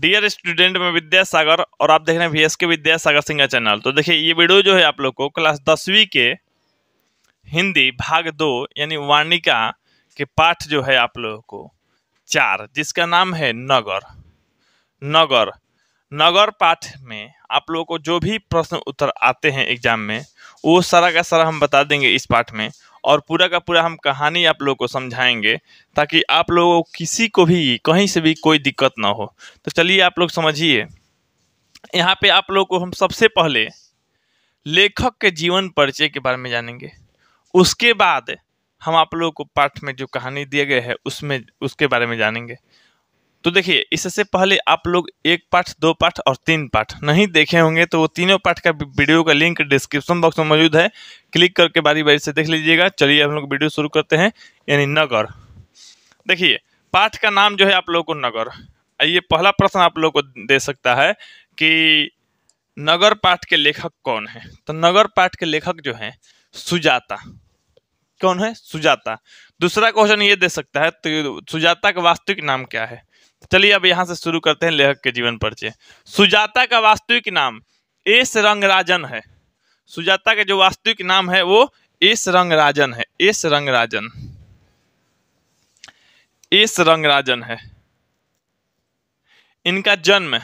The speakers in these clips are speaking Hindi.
डियर स्टूडेंट में विद्यासागर और आप देख रहे हैं विद्या विद्यासागर सिंह चैनल तो देखिए ये वीडियो जो है आप लोग को क्लास दसवीं के हिंदी भाग दो यानी वाणिका के पाठ जो है आप लोगों को चार जिसका नाम है नगर नगर नगर पाठ में आप लोगों को जो भी प्रश्न उत्तर आते हैं एग्जाम में वो सारा का सारा हम बता देंगे इस पाठ में और पूरा का पूरा हम कहानी आप लोगों को समझाएंगे ताकि आप लोगों को किसी को भी कहीं से भी कोई दिक्कत ना हो तो चलिए आप लोग समझिए यहाँ पे आप लोग को हम सबसे पहले लेखक के जीवन परिचय के बारे में जानेंगे उसके बाद हम आप लोगों को पाठ में जो कहानी दिए गए है उसमें उसके बारे में जानेंगे तो देखिए इससे पहले आप लोग एक पाठ दो पाठ और तीन पाठ नहीं देखे होंगे तो वो तीनों पाठ का वीडियो का लिंक डिस्क्रिप्शन बॉक्स में मौजूद है क्लिक करके बारी बारी से देख लीजिएगा चलिए हम लोग वीडियो शुरू करते हैं यानी नगर देखिए पाठ का नाम जो है आप लोग को नगर ये पहला प्रश्न आप लोग को दे सकता है कि नगर पाठ के लेखक कौन है तो नगर पाठ के लेखक जो है सुजाता कौन है सुजाता दूसरा क्वेश्चन ये दे सकता है तो सुजाता का वास्तविक नाम क्या है चलिए अब यहाँ से शुरू करते हैं लेखक के जीवन परिचय सुजाता का वास्तविक नाम एस रंगराजन है सुजाता का जो वास्तविक नाम है वो एस रंगराजन है एस रंगराजन एस रंगराजन है इनका जन्म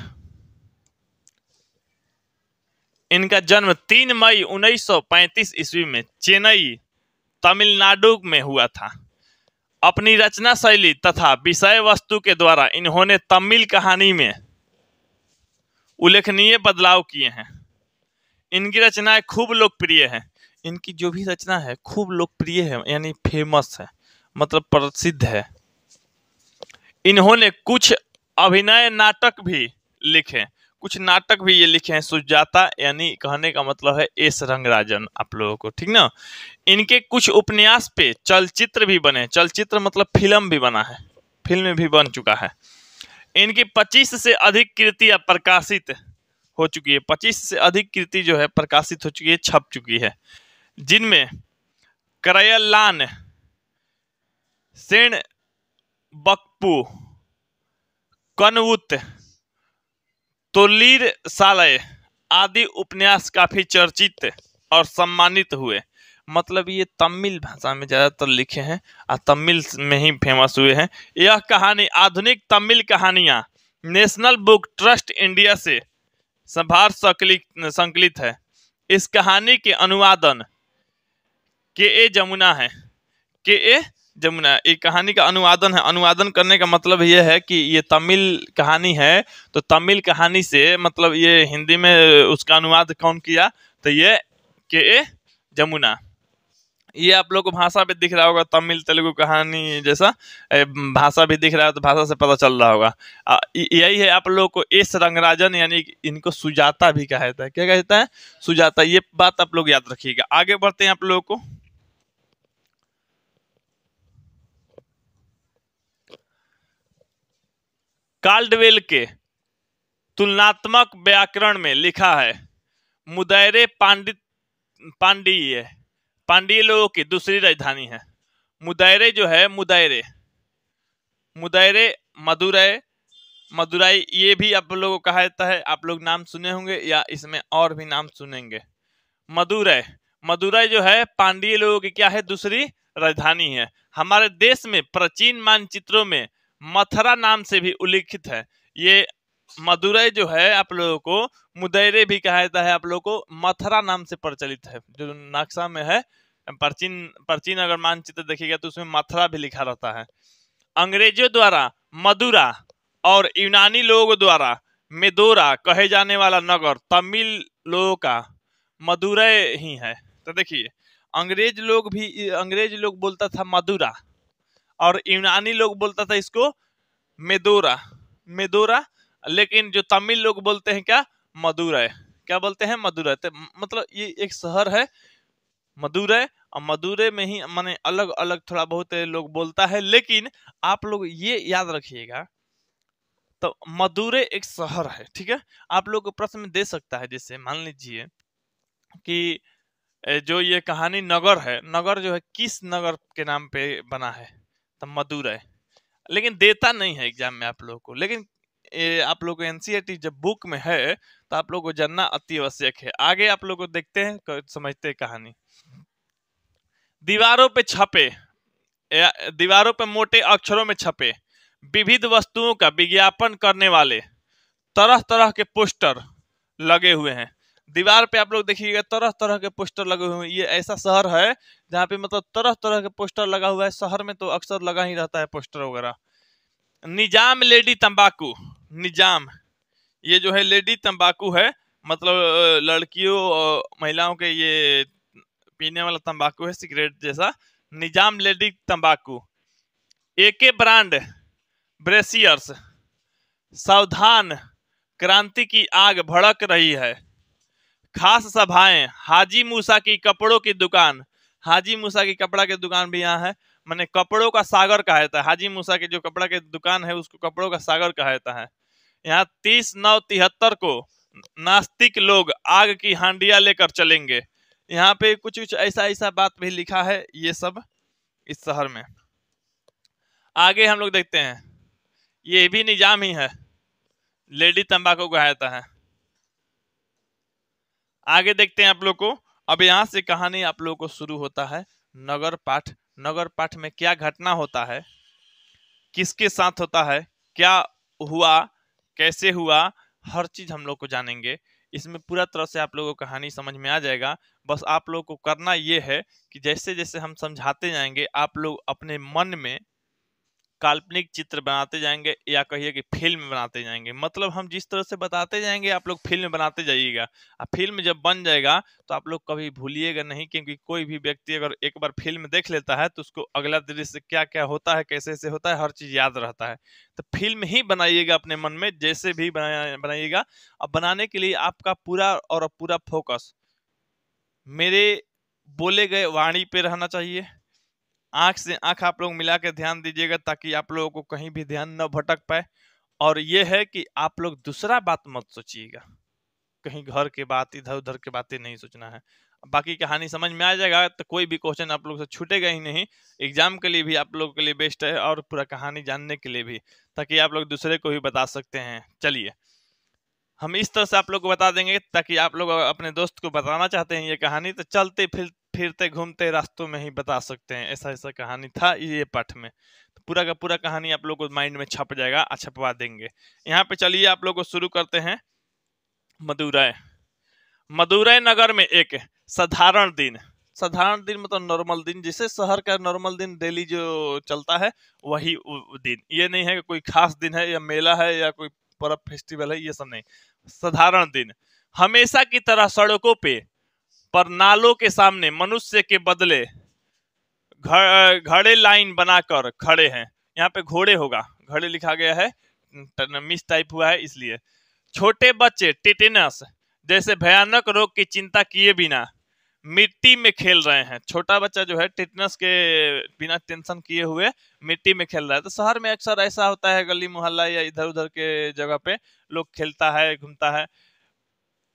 इनका जन्म 3 मई 1935 ईस्वी में चेन्नई तमिलनाडु में हुआ था अपनी रचना शैली तथा विषय वस्तु के द्वारा इन्होंने तमिल कहानी में उल्लेखनीय बदलाव किए हैं इनकी रचनाएं खूब लोकप्रिय हैं इनकी जो भी रचना है खूब लोकप्रिय है यानी फेमस है मतलब प्रसिद्ध है इन्होंने कुछ अभिनय नाटक भी लिखे कुछ नाटक भी ये लिखे हैं सुजाता यानी कहने का मतलब है एस रंगराजन आप लोगों को ठीक ना इनके कुछ उपन्यास पे चलचित्र भी बने चलचित्र मतलब फिल्म भी बना है फिल्म भी बन चुका है इनकी 25 से अधिक कृतियाँ प्रकाशित हो चुकी है 25 से अधिक कृति जो है प्रकाशित हो चुकी है छप चुकी है जिनमें करयलान सेण बकपू कनवुत तो लीर सालय आदि उपन्यास काफी चर्चित और सम्मानित हुए मतलब ये तमिल भाषा में ज़्यादातर लिखे हैं और तमिल में ही फेमस हुए हैं यह कहानी आधुनिक तमिल कहानियाँ नेशनल बुक ट्रस्ट इंडिया से संभार संकलित है इस कहानी के अनुवादन के ए जमुना है के ए जमुना ये कहानी का अनुवादन है अनुवादन करने का मतलब ये है कि ये तमिल कहानी है तो तमिल कहानी से मतलब ये हिंदी में उसका अनुवाद कौन किया तो ये के ए जमुना ये आप लोग को भाषा भी दिख रहा होगा तमिल तेलुगु कहानी जैसा भाषा भी दिख रहा है तो भाषा से पता चल रहा होगा यही है आप लोग को एस रंगराजन यानी इनको सुजाता भी कहा जाता है क्या कहता है सुजाता ये बात आप लोग याद रखिएगा आगे बढ़ते हैं आप लोगों को काल्डवेल के तुलनात्मक व्याकरण में लिखा है मुदैरे पांडित पांडीय पांडीय लोगों की दूसरी राजधानी है मुदैरे जो है मुदैरे मुदैरे मदुरै मदुराई ये भी आप लोगों को कहा जाता है आप लोग नाम सुने होंगे या इसमें और भी नाम सुनेंगे मदुरै मदुरै जो है पांडीय लोगों की क्या है दूसरी राजधानी है हमारे देश में प्राचीन मानचित्रों में मथुरा नाम से भी उल्लिखित है ये मदुरई जो है आप लोगों को मुदैरे भी कहा जाता है आप लोगों को मथुरा नाम से प्रचलित है जो नक्शा में है प्राचीन प्राचीन अगर मानचित्र देखिएगा तो उसमें मथुरा भी लिखा रहता है अंग्रेजों द्वारा मदुरा और यूनानी लोगों द्वारा मेदोरा कहे जाने वाला नगर तमिल लोगों का मदुरई ही है तो देखिए अंग्रेज लोग भी अंग्रेज लोग बोलता था मदुरा और यूनानी लोग बोलता था इसको मेदोरा मेदोरा लेकिन जो तमिल लोग बोलते हैं क्या मदुरय क्या बोलते हैं मदुरय तो मतलब ये एक शहर है मदुरय और मदुरे में ही माने अलग अलग थोड़ा बहुत लोग बोलता है लेकिन आप लोग ये याद रखिएगा तो मदुरे एक शहर है ठीक है आप लोग को प्रश्न दे सकता है जैसे मान लीजिए कि जो ये कहानी नगर है नगर जो है किस नगर के नाम पे बना है तो है लेकिन देता नहीं है एग्जाम में आप लोगों को लेकिन ए, आप लोगों को एनसीईआरटी e जब बुक में है तो आप लोगों को जानना अति आवश्यक है आगे आप लोगों को देखते हैं समझते हैं कहानी दीवारों पे छपे दीवारों पे मोटे अक्षरों में छपे विविध वस्तुओं का विज्ञापन करने वाले तरह तरह के पोस्टर लगे हुए हैं दीवार पे आप लोग देखिएगा तरह तरह के पोस्टर लगे हुए हैं ये ऐसा शहर है जहाँ पे मतलब तरह तरह के पोस्टर लगा हुआ है शहर में तो अक्सर लगा ही रहता है पोस्टर वगैरह निजाम लेडी तंबाकू निजाम ये जो है लेडी तंबाकू है मतलब लड़कियों और महिलाओं के ये पीने वाला तंबाकू है सिगरेट जैसा निजाम लेडी तंबाकू एके ब्रांड ब्रेसियर्स सावधान क्रांति की आग भड़क रही है खास सभाएं हाजी मूसा की कपड़ों की दुकान हाजी मूसा की कपड़ा की दुकान भी यहाँ है मैंने कपड़ों का सागर कहा जाता है हाजी मूसा की जो कपड़ा की दुकान है उसको कपड़ों का सागर कहा जाता है यहाँ तीस नौ तिहत्तर को नास्तिक लोग आग की हांडिया लेकर चलेंगे यहाँ पे कुछ कुछ ऐसा ऐसा बात भी लिखा है ये सब इस शहर में आगे हम लोग देखते हैं ये भी निजाम ही है लेडी तंबाकू जाता है आगे देखते हैं आप लोग को अब यहाँ से कहानी आप लोगों को शुरू होता है नगर पाठ नगर पाठ में क्या घटना होता है किसके साथ होता है क्या हुआ कैसे हुआ हर चीज हम लोग को जानेंगे इसमें पूरा तरह से आप लोगों को कहानी समझ में आ जाएगा बस आप लोगों को करना ये है कि जैसे जैसे हम समझाते जाएंगे आप लोग अपने मन में काल्पनिक चित्र बनाते जाएंगे या कहिए कि फिल्म बनाते जाएंगे मतलब हम जिस तरह से बताते जाएंगे आप लोग फिल्म बनाते जाइएगा फिल्म जब बन जाएगा तो आप लोग कभी भूलिएगा नहीं क्योंकि कोई भी व्यक्ति अगर एक बार फिल्म देख लेता है तो उसको अगला दृश्य क्या क्या होता है कैसे कैसे होता है हर चीज़ याद रहता है तो फिल्म ही बनाइएगा अपने मन में जैसे भी बनाइएगा अब बनाने के लिए आपका पूरा और पूरा फोकस मेरे बोले गए वाणी पे रहना चाहिए आंख से आंख आप लोग मिला के ध्यान दीजिएगा ताकि आप लोगों को कहीं भी ध्यान न भटक पाए और ये है कि आप लोग दूसरा बात मत सोचिएगा कहीं घर के बात इधर उधर के बातें नहीं सोचना है बाकी कहानी समझ में आ जाएगा तो कोई भी क्वेश्चन आप लोग से छूटेगा ही नहीं एग्जाम के लिए भी आप लोग के लिए बेस्ट है और पूरा कहानी जानने के लिए भी ताकि आप लोग दूसरे को भी बता सकते हैं चलिए हम इस तरह से आप लोग को बता देंगे ताकि आप लोग अपने दोस्त को बताना चाहते हैं ये कहानी तो चलते फिर फिरते घूमते रास्तों में ही बता सकते हैं ऐसा ऐसा कहानी था ये पाठ में तो पूरा का पूरा कहानी आप लोग को माइंड में छप जाएगा छपवा देंगे यहाँ पे चलिए आप लोग को शुरू करते हैं मदुरै मदुरै नगर में एक साधारण दिन साधारण दिन मतलब नॉर्मल दिन जिसे शहर का नॉर्मल दिन डेली जो चलता है वही दिन ये नहीं है कि कोई खास दिन है या मेला है या कोई पर्व फेस्टिवल है ये सब नहीं साधारण दिन हमेशा की तरह सड़कों पे पर नालों के सामने मनुष्य के बदले घड़े लाइन बनाकर खड़े हैं यहाँ पे घोड़े होगा घड़े लिखा गया है मिस टाइप हुआ है इसलिए छोटे बच्चे टिटेनस जैसे भयानक रोग की चिंता किए बिना मिट्टी में खेल रहे हैं छोटा बच्चा जो है टिटनस के बिना टेंशन किए हुए मिट्टी में खेल रहा है तो शहर में अक्सर ऐसा होता है गली मोहल्ला या इधर उधर के जगह पे लोग खेलता है घूमता है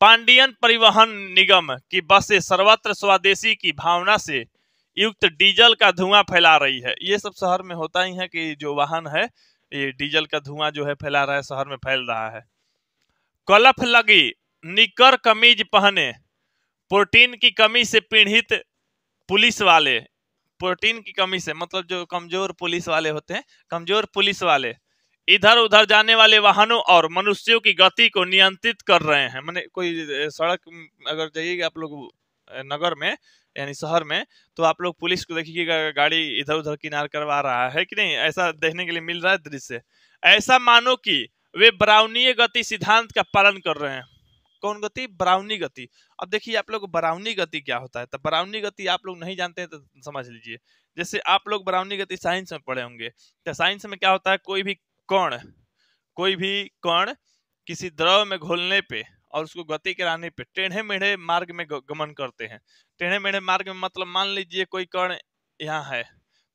पांडियन परिवहन निगम की बसें सर्वत्र स्वदेशी की भावना से युक्त डीजल का धुआं फैला रही है ये सब शहर में होता ही है कि जो वाहन है ये डीजल का धुआं जो है फैला रहा है शहर में फैल रहा है कलफ लगी निकर कमीज पहने प्रोटीन की कमी से पीड़ित पुलिस वाले प्रोटीन की कमी से मतलब जो कमजोर पुलिस वाले होते हैं कमजोर पुलिस वाले इधर उधर जाने वाले वाहनों और मनुष्यों की गति को नियंत्रित कर रहे हैं मैंने कोई सड़क अगर जाइएगा आप लोग नगर में यानी शहर में तो आप लोग पुलिस को देखिएगा गाड़ी इधर उधर किनार करवा रहा है कि नहीं ऐसा देखने के लिए मिल रहा है दृश्य ऐसा मानो कि वे ब्राउनीय गति सिद्धांत का पालन कर रहे हैं कौन गति ब्राउनी गति अब देखिए आप लोग ब्राउनी गति क्या होता है तो ब्राउनी गति आप लोग नहीं जानते हैं तो समझ लीजिए जैसे आप लोग ब्राउनी गति साइंस में पढ़े होंगे तो साइंस में क्या होता है कोई भी कण कोई भी कण किसी द्रव में घोलने पे और उसको गति कराने पे टेढ़े मेढ़े मार्ग में गमन करते हैं टेढ़े मेढ़े मार्ग में मतलब मान लीजिए कोई कण यहाँ है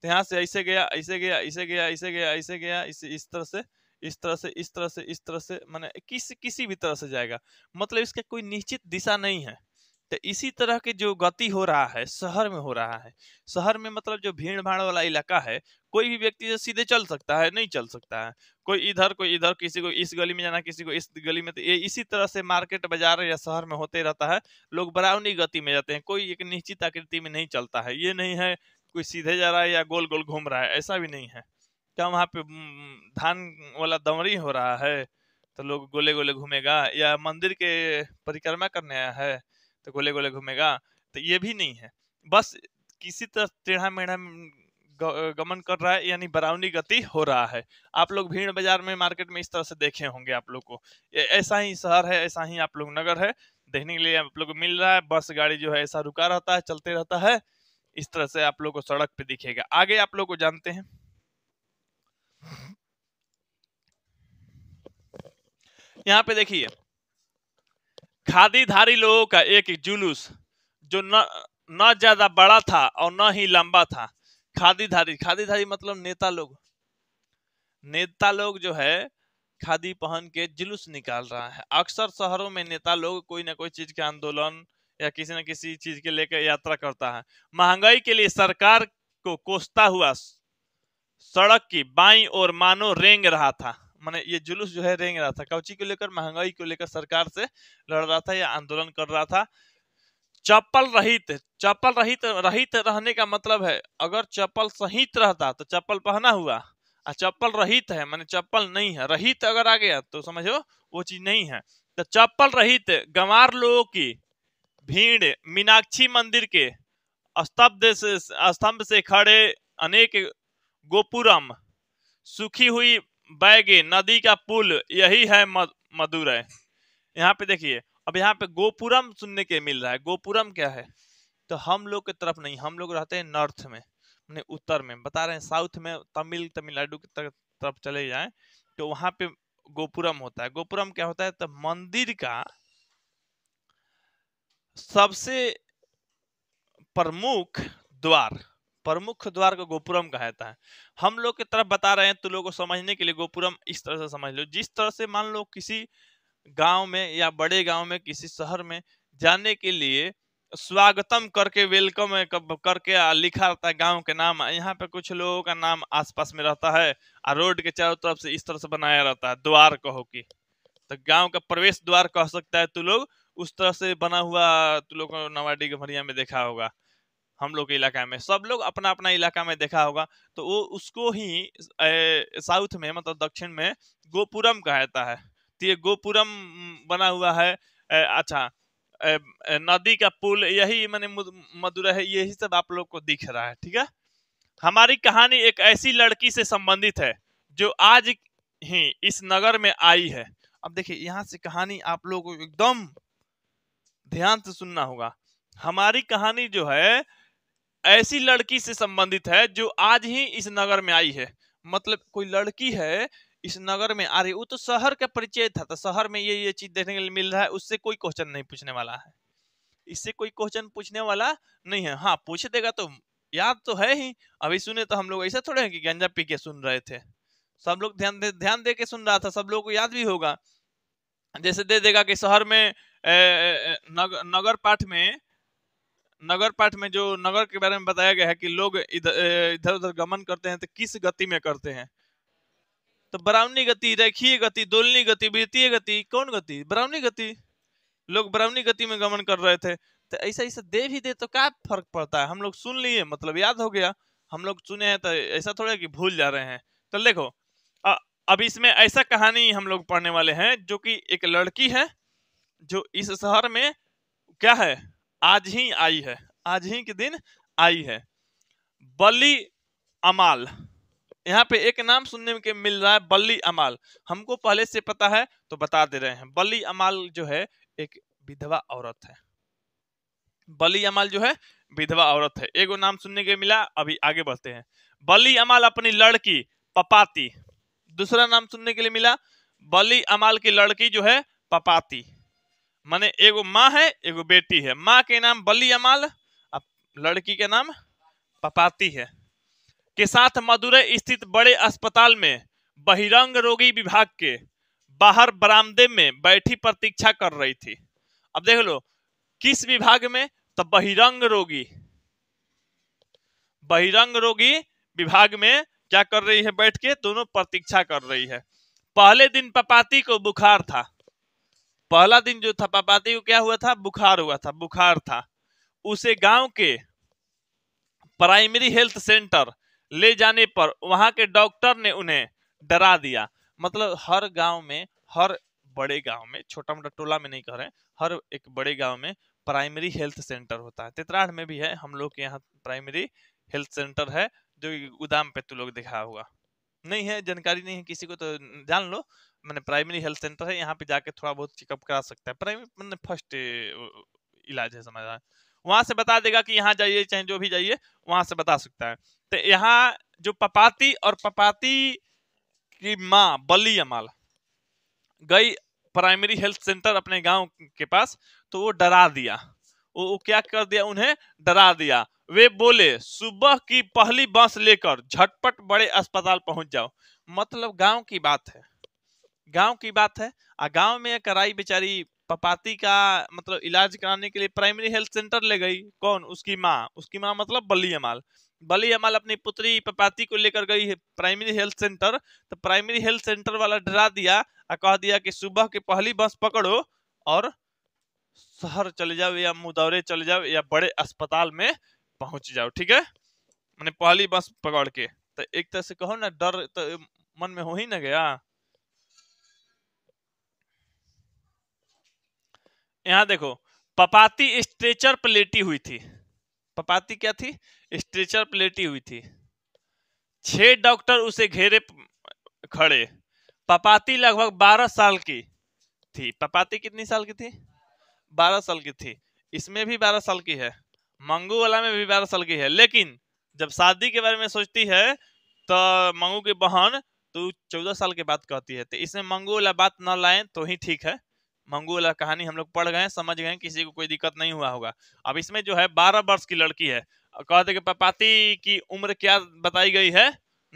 तो यहाँ से ऐसे गया ऐसे गया ऐसे गया ऐसे गया ऐसे गया इस इस तरह से इस तरह से इस तरह से इस तरह से मैंने किसी किसी भी तरह से जाएगा मतलब इसका कोई निश्चित दिशा नहीं है तो इसी तरह के जो गति हो रहा है शहर में हो रहा है शहर में मतलब जो भीड़ भाड़ वाला इलाका है कोई भी व्यक्ति तो सीधे चल सकता है नहीं चल सकता है कोई इधर कोई इधर किसी को इस गली में जाना किसी को इस गली में तो ये इसी तरह से मार्केट बाजार या शहर में होते रहता है लोग बरावनी गति में जाते हैं कोई एक निश्चित आकृति में नहीं चलता है ये नहीं है कोई सीधे जा रहा है या गोल गोल घूम रहा है ऐसा भी नहीं है क्या वहाँ पे धान वाला दमरी हो रहा है तो लोग गोले गोले घूमेगा या मंदिर के परिक्रमा करने आया है तो गोले गोले घूमेगा तो ये भी नहीं है बस किसी तरह टेढ़ा मेढ़ा गमन कर रहा है यानी बरावनी गति हो रहा है आप लोग भीड़ बाजार में मार्केट में इस तरह से देखे होंगे आप लोग को ऐसा ही शहर है ऐसा ही आप लोग नगर है देखने के लिए आप लोग को मिल रहा है बस गाड़ी जो है ऐसा रुका रहता है चलते रहता है इस तरह से आप लोग को सड़क पे दिखेगा आगे आप लोग को जानते हैं यहाँ पे देखिए खादीधारी लोगों का एक जुलूस जो न न ज्यादा बड़ा था और न ही लंबा था खादीधारी खादीधारी मतलब नेता लोग नेता लोग जो है खादी पहन के जुलूस निकाल रहा है अक्सर शहरों में नेता लोग कोई ना कोई चीज के आंदोलन या किसी न किसी चीज के लेकर यात्रा करता है महंगाई के लिए सरकार को कोसता हुआ सड़क की बाई और मानो रेंग रहा था माने ये जुलूस जो है रेंग रहा था काउची को लेकर महंगाई को लेकर सरकार से लड़ रहा था या आंदोलन कर रहा था चप्पल रहित चप्पल रहित रहित रहने का मतलब है अगर चप्पल सहित रहता तो चप्पल पहना हुआ और चप्पल रहित है माने चप्पल नहीं है रहित अगर आ गया तो समझो वो चीज नहीं है तो चप्पल रहित गंवार लोगों की भीड़ मीनाक्षी मंदिर के स्तब्ध स्तंभ से खड़े अनेक गोपुरम सुखी हुई बैगे नदी का पुल यही है मदुरै यहाँ पे देखिए अब यहाँ पे गोपुरम सुनने के मिल रहा है गोपुरम क्या है तो हम लोग के तरफ नहीं हम लोग रहते हैं नॉर्थ में मैंने उत्तर में बता रहे हैं साउथ में तमिल तमिलनाडु की तरफ चले जाएं तो वहां पे गोपुरम होता है गोपुरम क्या होता है तो मंदिर का सबसे प्रमुख द्वार प्रमुख द्वार को गोपुरम कहता है हम लोग की तरफ बता रहे हैं तो लोगों को समझने के लिए गोपुरम इस तरह से समझ लो जिस तरह से मान लो किसी गांव में या बड़े गांव में किसी शहर में जाने के लिए स्वागतम करके वेलकम करके लिखा रहता है गांव के नाम यहाँ पे कुछ लोगों का नाम आसपास में रहता है और रोड के चारों तरफ से इस तरह से बनाया रहता है द्वार कहो कि तो गांव का प्रवेश द्वार कह सकता है तू तो लोग उस तरह से बना हुआ तू तो लोग नवाडी गमरिया में देखा होगा हम लोग के इलाका में सब लोग अपना अपना इलाका में देखा होगा तो वो उसको ही साउथ में मतलब दक्षिण में गोपुरम कहता है तो ये गोपुरम बना हुआ है अच्छा नदी का पुल यही मैंने मदुरा है यही सब आप लोग को दिख रहा है ठीक है हमारी कहानी एक ऐसी लड़की से संबंधित है जो आज ही इस नगर में आई है अब देखिए यहाँ से कहानी आप लोगों को एकदम ध्यान से सुनना होगा हमारी कहानी जो है ऐसी लड़की से संबंधित है जो आज ही इस नगर में आई है मतलब कोई लड़की है इस नगर में आ रही वो तो शहर का परिचय था तो शहर में ये ये चीज देखने के लिए मिल रहा है उससे कोई क्वेश्चन नहीं पूछने वाला है इससे कोई क्वेश्चन पूछने वाला नहीं है हाँ पूछ देगा तो याद तो है ही अभी सुने तो हम लोग ऐसा थोड़े हैं कि गंजा पी के सुन रहे थे सब लोग ध्यान दे ध्यान दे के सुन रहा था सब लोग को याद भी होगा जैसे दे देगा कि शहर में ए, ए, नग, नगर पाठ में नगर पाठ में जो नगर के बारे में बताया गया है कि लोग इधर उधर गमन करते हैं तो किस गति में करते हैं तो ब्राह्मणी गति रेखीय गति दोलनी गति वित्तीय गति कौन गति ब्राह्मणी गति लोग ब्राह्मणी गति में गमन कर रहे थे तो ऐसा ऐसा दे भी दे तो क्या फर्क पड़ता है हम लोग सुन लिए मतलब याद हो गया हम लोग सुने हैं तो ऐसा थोड़ा कि भूल जा रहे हैं तो देखो अब इसमें ऐसा कहानी हम लोग पढ़ने वाले हैं जो कि एक लड़की है जो इस शहर में क्या है आज ही आई है आज ही के दिन आई है बली अमाल यहाँ पे एक नाम सुनने के मिल रहा है बली अमाल हमको पहले से पता है तो बता दे रहे हैं बली अमाल जो है एक विधवा औरत है बली अमाल जो है विधवा औरत है एक नाम सुनने के मिला अभी आगे बढ़ते हैं बली अमाल अपनी लड़की पपाती दूसरा नाम सुनने के लिए मिला बली अमाल की लड़की जो है पपाती माने एगो माँ है एगो बेटी है माँ के नाम बली अमाल अब लड़की के नाम पपाती है के साथ मदुरई स्थित बड़े अस्पताल में बहिरंग रोगी विभाग के बाहर बरामदे में बैठी प्रतीक्षा कर रही थी अब देख लो किस विभाग में तो बहिरंग रोगी बहिरंग रोगी विभाग में क्या कर रही है बैठ के दोनों प्रतीक्षा कर रही है पहले दिन पपाती को बुखार था पहला दिन जो था पापाती को क्या हुआ था बुखार हुआ था बुखार था उसे गांव के प्राइमरी हेल्थ सेंटर ले जाने पर वहां के डॉक्टर ने उन्हें डरा दिया मतलब हर गांव में हर बड़े गांव में छोटा मोटा टोला में नहीं कह रहे हर एक बड़े गांव में प्राइमरी हेल्थ सेंटर होता है तेतराड़ में भी है हम लोग के यहाँ प्राइमरी हेल्थ सेंटर है जो उदाम पे तू तो लोग दिखा हुआ नहीं है जानकारी नहीं है किसी को तो जान लो मैंने प्राइमरी हेल्थ सेंटर है यहाँ पे जाके थोड़ा बहुत चेकअप करा सकता है प्राइमरी मैंने फर्स्ट इलाज है समझ वहाँ से बता देगा कि यहाँ जाइए चाहे जो भी जाइए वहाँ से बता सकता है तो यहाँ जो पपाती और पपाती की माँ बली अमाल गई प्राइमरी हेल्थ सेंटर अपने गांव के पास तो वो डरा दिया वो, वो क्या कर दिया उन्हें डरा दिया वे बोले सुबह की पहली बस लेकर झटपट बड़े अस्पताल पहुंच जाओ मतलब गांव की बात है गांव की बात है आ गांव में कराई बेचारी पपाती का मतलब इलाज कराने के लिए प्राइमरी हेल्थ सेंटर ले गई कौन उसकी माँ उसकी माँ मतलब बली अमाल बली अमाल अपनी पुत्री पपाती को लेकर गई है प्राइमरी हेल्थ सेंटर तो प्राइमरी हेल्थ सेंटर वाला डरा दिया और कह दिया कि सुबह के पहली बस पकड़ो और शहर चले जाओ या मुदौरे चले जाओ या बड़े अस्पताल में पहुंच जाओ ठीक है मैंने पहली बस पकड़ के तो एक तरह से कहो ना डर तो मन में हो ही ना गया यहाँ देखो पपाती स्ट्रेचर पर लेटी हुई थी पपाती क्या थी स्ट्रेचर पर लेटी हुई थी छह डॉक्टर उसे घेरे खड़े पपाती लगभग बारह साल की थी पपाती कितनी साल की थी बारह साल की थी इसमें भी बारह साल की है मंगू वाला में भी बारह साल की है लेकिन जब शादी के बारे में सोचती है तो मंगू की बहन तो चौदह साल के बाद कहती है तो इसमें मंगू वाला बात ना लाए तो ही ठीक है मंगू वाला कहानी हम लोग पढ़ गए समझ गए किसी को कोई दिक्कत नहीं हुआ होगा अब इसमें जो है बारह वर्ष की लड़की है कह दे पापाती की उम्र क्या बताई गई है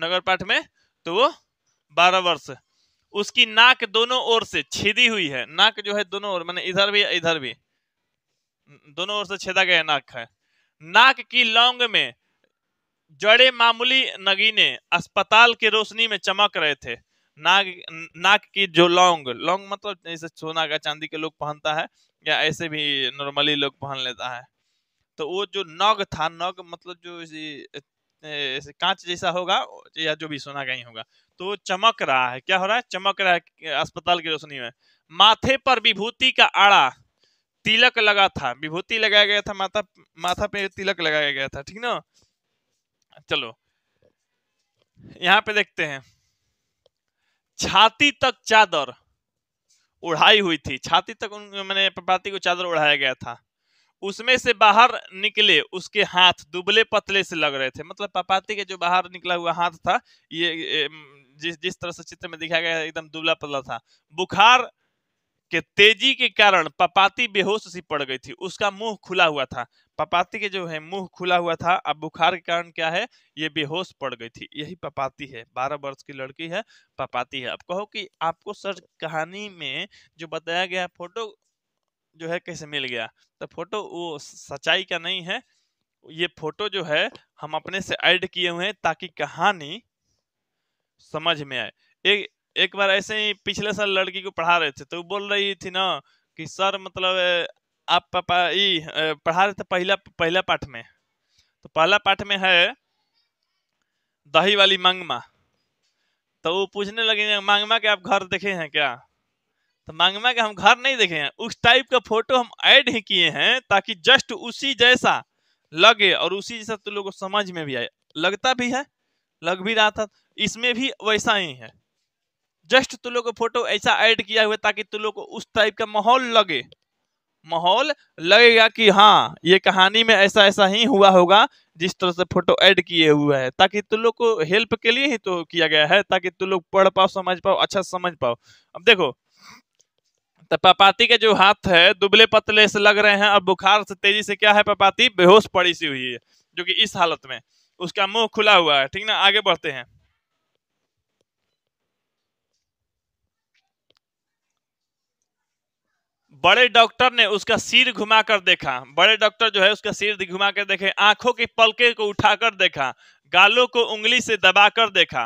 नगर पाठ में तो वो बारह वर्ष उसकी नाक दोनों ओर से छिदी हुई है नाक जो है दोनों ओर मैंने इधर भी इधर भी दोनों ओर से छेदा गया नाक है नाक की लौंग में जड़े मामूली नगीने अस्पताल की रोशनी में चमक रहे थे नाग नाक की जो लौंग लौंग मतलब जैसे सोना का चांदी के लोग पहनता है या ऐसे भी नॉर्मली लोग पहन लेता है तो वो जो नग था नग मतलब जो ऐसे कांच जैसा होगा या जो भी सोना का ही होगा तो चमक रहा है क्या हो रहा है चमक रहा है अस्पताल की रोशनी में माथे पर विभूति का आड़ा तिलक लगा था विभूति लगाया गया था माथा माथा पे तिलक लगाया गया था ठीक ना चलो यहाँ पे देखते हैं छाती तक चादर उड़ाई हुई थी छाती तक उन मैंने पाती को चादर उड़ाया गया था उसमें से बाहर निकले उसके हाथ दुबले पतले से लग रहे थे मतलब पापाती के जो बाहर निकला हुआ हाथ था ये जिस जिस तरह से चित्र में दिखाया गया एकदम दुबला पतला था बुखार कि तेजी के कारण पपाती बेहोश सी पड़ गई थी उसका मुंह खुला हुआ था पपाती के जो है मुंह खुला हुआ था अब बुखार के कारण क्या है ये बेहोश पड़ गई थी यही पपाती है बारह वर्ष की लड़की है पपाती है अब कहो कि आपको सर कहानी में जो बताया गया फोटो जो है कैसे मिल गया तो फोटो वो सच्चाई का नहीं है ये फोटो जो है हम अपने से ऐड किए हुए हैं ताकि कहानी समझ में आए एक एक बार ऐसे ही पिछले साल लड़की को पढ़ा रहे थे तो बोल रही थी ना कि सर मतलब आप पापा ई पढ़ा रहे थे पहला पहला पाठ में तो पहला पाठ में है दही वाली मांगमा तो वो पूछने लगे मांगमा के आप घर देखे हैं क्या तो मांगमा के हम घर नहीं देखे हैं उस टाइप का फोटो हम ऐड ही किए हैं ताकि जस्ट उसी जैसा लगे और उसी जैसा तो लोगों को समझ में भी आए लगता भी है लग भी रहा था इसमें भी वैसा ही है जस्ट तुम लोग को फोटो ऐसा ऐड किया हुआ ताकि तुम लोग को उस टाइप का माहौल लगे माहौल लगेगा कि हाँ ये कहानी में ऐसा ऐसा ही हुआ होगा जिस तरह से फोटो ऐड किए हुए है ताकि तुम लोग को हेल्प के लिए ही तो किया गया है ताकि तुम लोग पढ़ पाओ समझ पाओ अच्छा समझ पाओ अब देखो तो पपाती के जो हाथ है दुबले पतले से लग रहे हैं और बुखार से तेजी से क्या है पपाती बेहोश पड़ी सी हुई है जो कि इस हालत में उसका मुंह खुला हुआ है ठीक ना आगे बढ़ते हैं बड़े डॉक्टर ने उसका सिर घुमाकर देखा बड़े डॉक्टर जो है उसका सिर घुमा कर देखे आंखों के पलके को उठाकर देखा गालों को उंगली से दबाकर देखा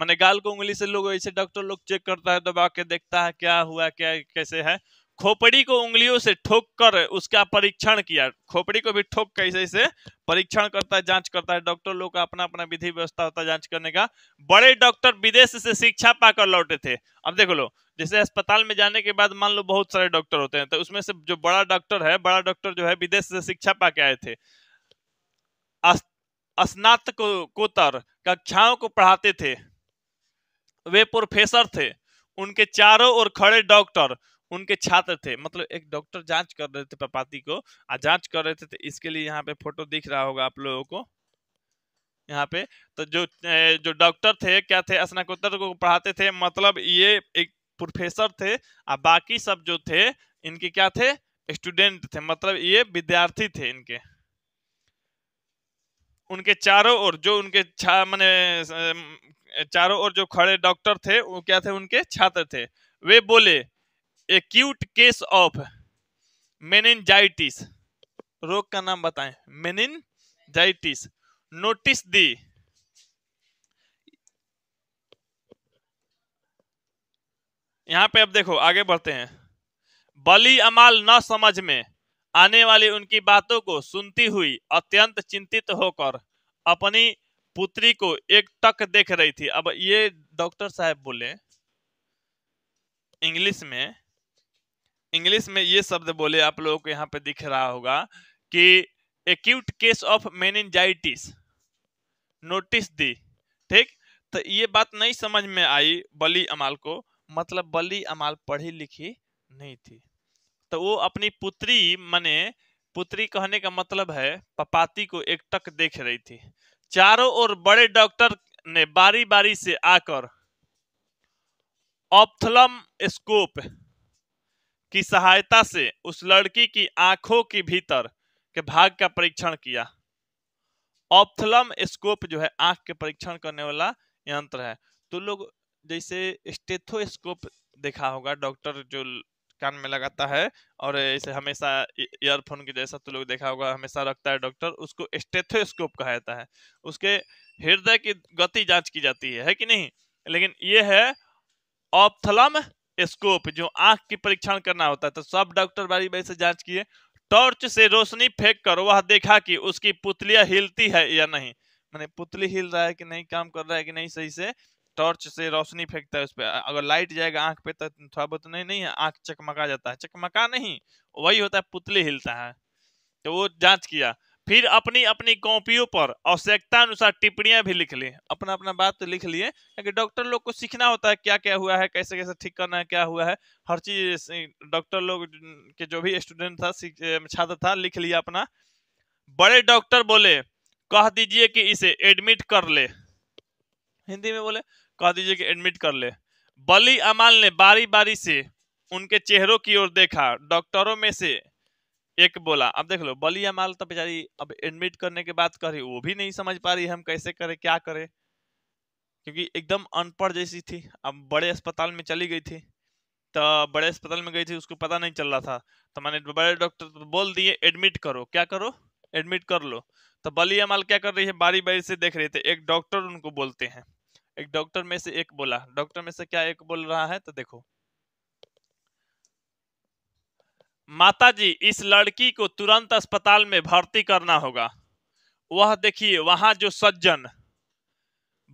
मैंने गाल को उंगली से लोग ऐसे डॉक्टर लोग चेक करता है दबा के देखता है क्या हुआ क्या कैसे है खोपड़ी को उंगलियों से ठोक कर उसका परीक्षण किया खोपड़ी को भी ठोक कर ऐसे ऐसे परीक्षण करता है जांच करता है डॉक्टर लोग का अपना अपना विधि व्यवस्था होता है जांच करने का बड़े डॉक्टर विदेश से शिक्षा पाकर लौटे थे अब देख लो जैसे अस्पताल में जाने के बाद मान लो बहुत सारे डॉक्टर होते हैं तो उसमें से जो बड़ा डॉक्टर है बड़ा डॉक्टर जो है विदेश से शिक्षा पा आए थे स्नातकोत्तर कक्षाओं को पढ़ाते थे वे प्रोफेसर थे उनके चारों ओर खड़े डॉक्टर उनके छात्र थे मतलब एक डॉक्टर जांच कर रहे थे पपाती को आ जांच कर रहे थे तो इसके लिए यहाँ पे फोटो दिख रहा होगा आप लोगों को यहाँ पे तो जो जो डॉक्टर थे क्या थे स्नाकोत्तर को पढ़ाते थे मतलब ये एक प्रोफेसर थे और बाकी सब जो थे इनके क्या थे स्टूडेंट थे मतलब ये विद्यार्थी थे इनके उनके चारों ओर जो उनके मैंने चारों ओर जो खड़े डॉक्टर थे वो क्या थे उनके छात्र थे वे बोले एक्यूट केस ऑफ मेनिनजाइटिस रोग का नाम बताएं मेनिनजाइटिस नोटिस दी यहां पे अब देखो आगे बढ़ते हैं बली अमाल न समझ में आने वाली उनकी बातों को सुनती हुई अत्यंत चिंतित होकर अपनी पुत्री को एक टक देख रही थी अब ये डॉक्टर साहब बोले इंग्लिश में इंग्लिश में ये शब्द बोले आप लोगों को यहाँ पे दिख रहा होगा कि acute case of meningitis notice दी ठीक तो ये बात नहीं समझ में आई बली अमाल को मतलब बली अमाल पढ़ी लिखी नहीं थी तो वो अपनी पुत्री मने पुत्री कहने का मतलब है पपाती को एकटक देख रही थी चारों ओर बड़े डॉक्टर ने बारी बारी से आकर ऑप्थलम स्कोप की सहायता से उस लड़की की आंखों के भीतर के भाग का परीक्षण किया ऑप्थलम स्कोप जो है आंख के परीक्षण करने वाला यंत्र है तो लोग जैसे स्टेथोस्कोप देखा होगा डॉक्टर जो कान में लगाता है और इसे हमेशा ईयरफोन के जैसा तो लोग देखा होगा हमेशा रखता है डॉक्टर उसको स्टेथोस्कोप कहा जाता है उसके हृदय की गति जांच की जाती है है कि नहीं लेकिन ये है ऑप्थलम स्कोप जो आंख की परीक्षण करना होता है तो सब डॉक्टर बारी बारी से जांच किए टॉर्च से रोशनी फेंक कर वह देखा कि उसकी पुतलियां हिलती है या नहीं मैंने पुतली हिल रहा है कि नहीं काम कर रहा है कि नहीं सही से टॉर्च से रोशनी फेंकता है उस पर अगर लाइट जाएगा आंख पे तो थोड़ा बहुत नहीं नहीं है आंख चकमका जाता है चकमका नहीं वही होता है पुतली हिलता है तो वो जांच किया फिर अपनी अपनी कॉपियों पर आवश्यकता अनुसार टिप्पणियां भी लिख ली अपना अपना बात तो लिख लिए क्योंकि डॉक्टर लोग को सीखना होता है क्या क्या हुआ है कैसे कैसे ठीक करना है क्या हुआ है हर चीज डॉक्टर लोग के जो भी स्टूडेंट था छात्र था लिख लिया अपना बड़े डॉक्टर बोले कह दीजिए कि इसे एडमिट कर ले हिंदी में बोले कह दीजिए कि एडमिट कर ले बली अमाल ने बारी बारी से उनके चेहरों की ओर देखा डॉक्टरों में से एक बोला अब देख लो बलिया माल तो बेचारी अब एडमिट करने के बाद करी वो भी नहीं समझ पा रही हम कैसे करें क्या करें क्योंकि एकदम अनपढ़ जैसी थी अब बड़े अस्पताल में चली गई थी तो बड़े अस्पताल में गई थी उसको पता नहीं चल रहा था तो मैंने बड़े डॉक्टर बोल दिए एडमिट करो क्या करो एडमिट कर लो तो बलिया माल क्या कर रही है बारी बारी से देख रहे थे एक डॉक्टर उनको बोलते हैं एक डॉक्टर में से एक बोला डॉक्टर में से क्या एक बोल रहा है तो देखो माताजी इस लड़की को तुरंत अस्पताल में भर्ती करना होगा वह देखिए वहाँ जो सज्जन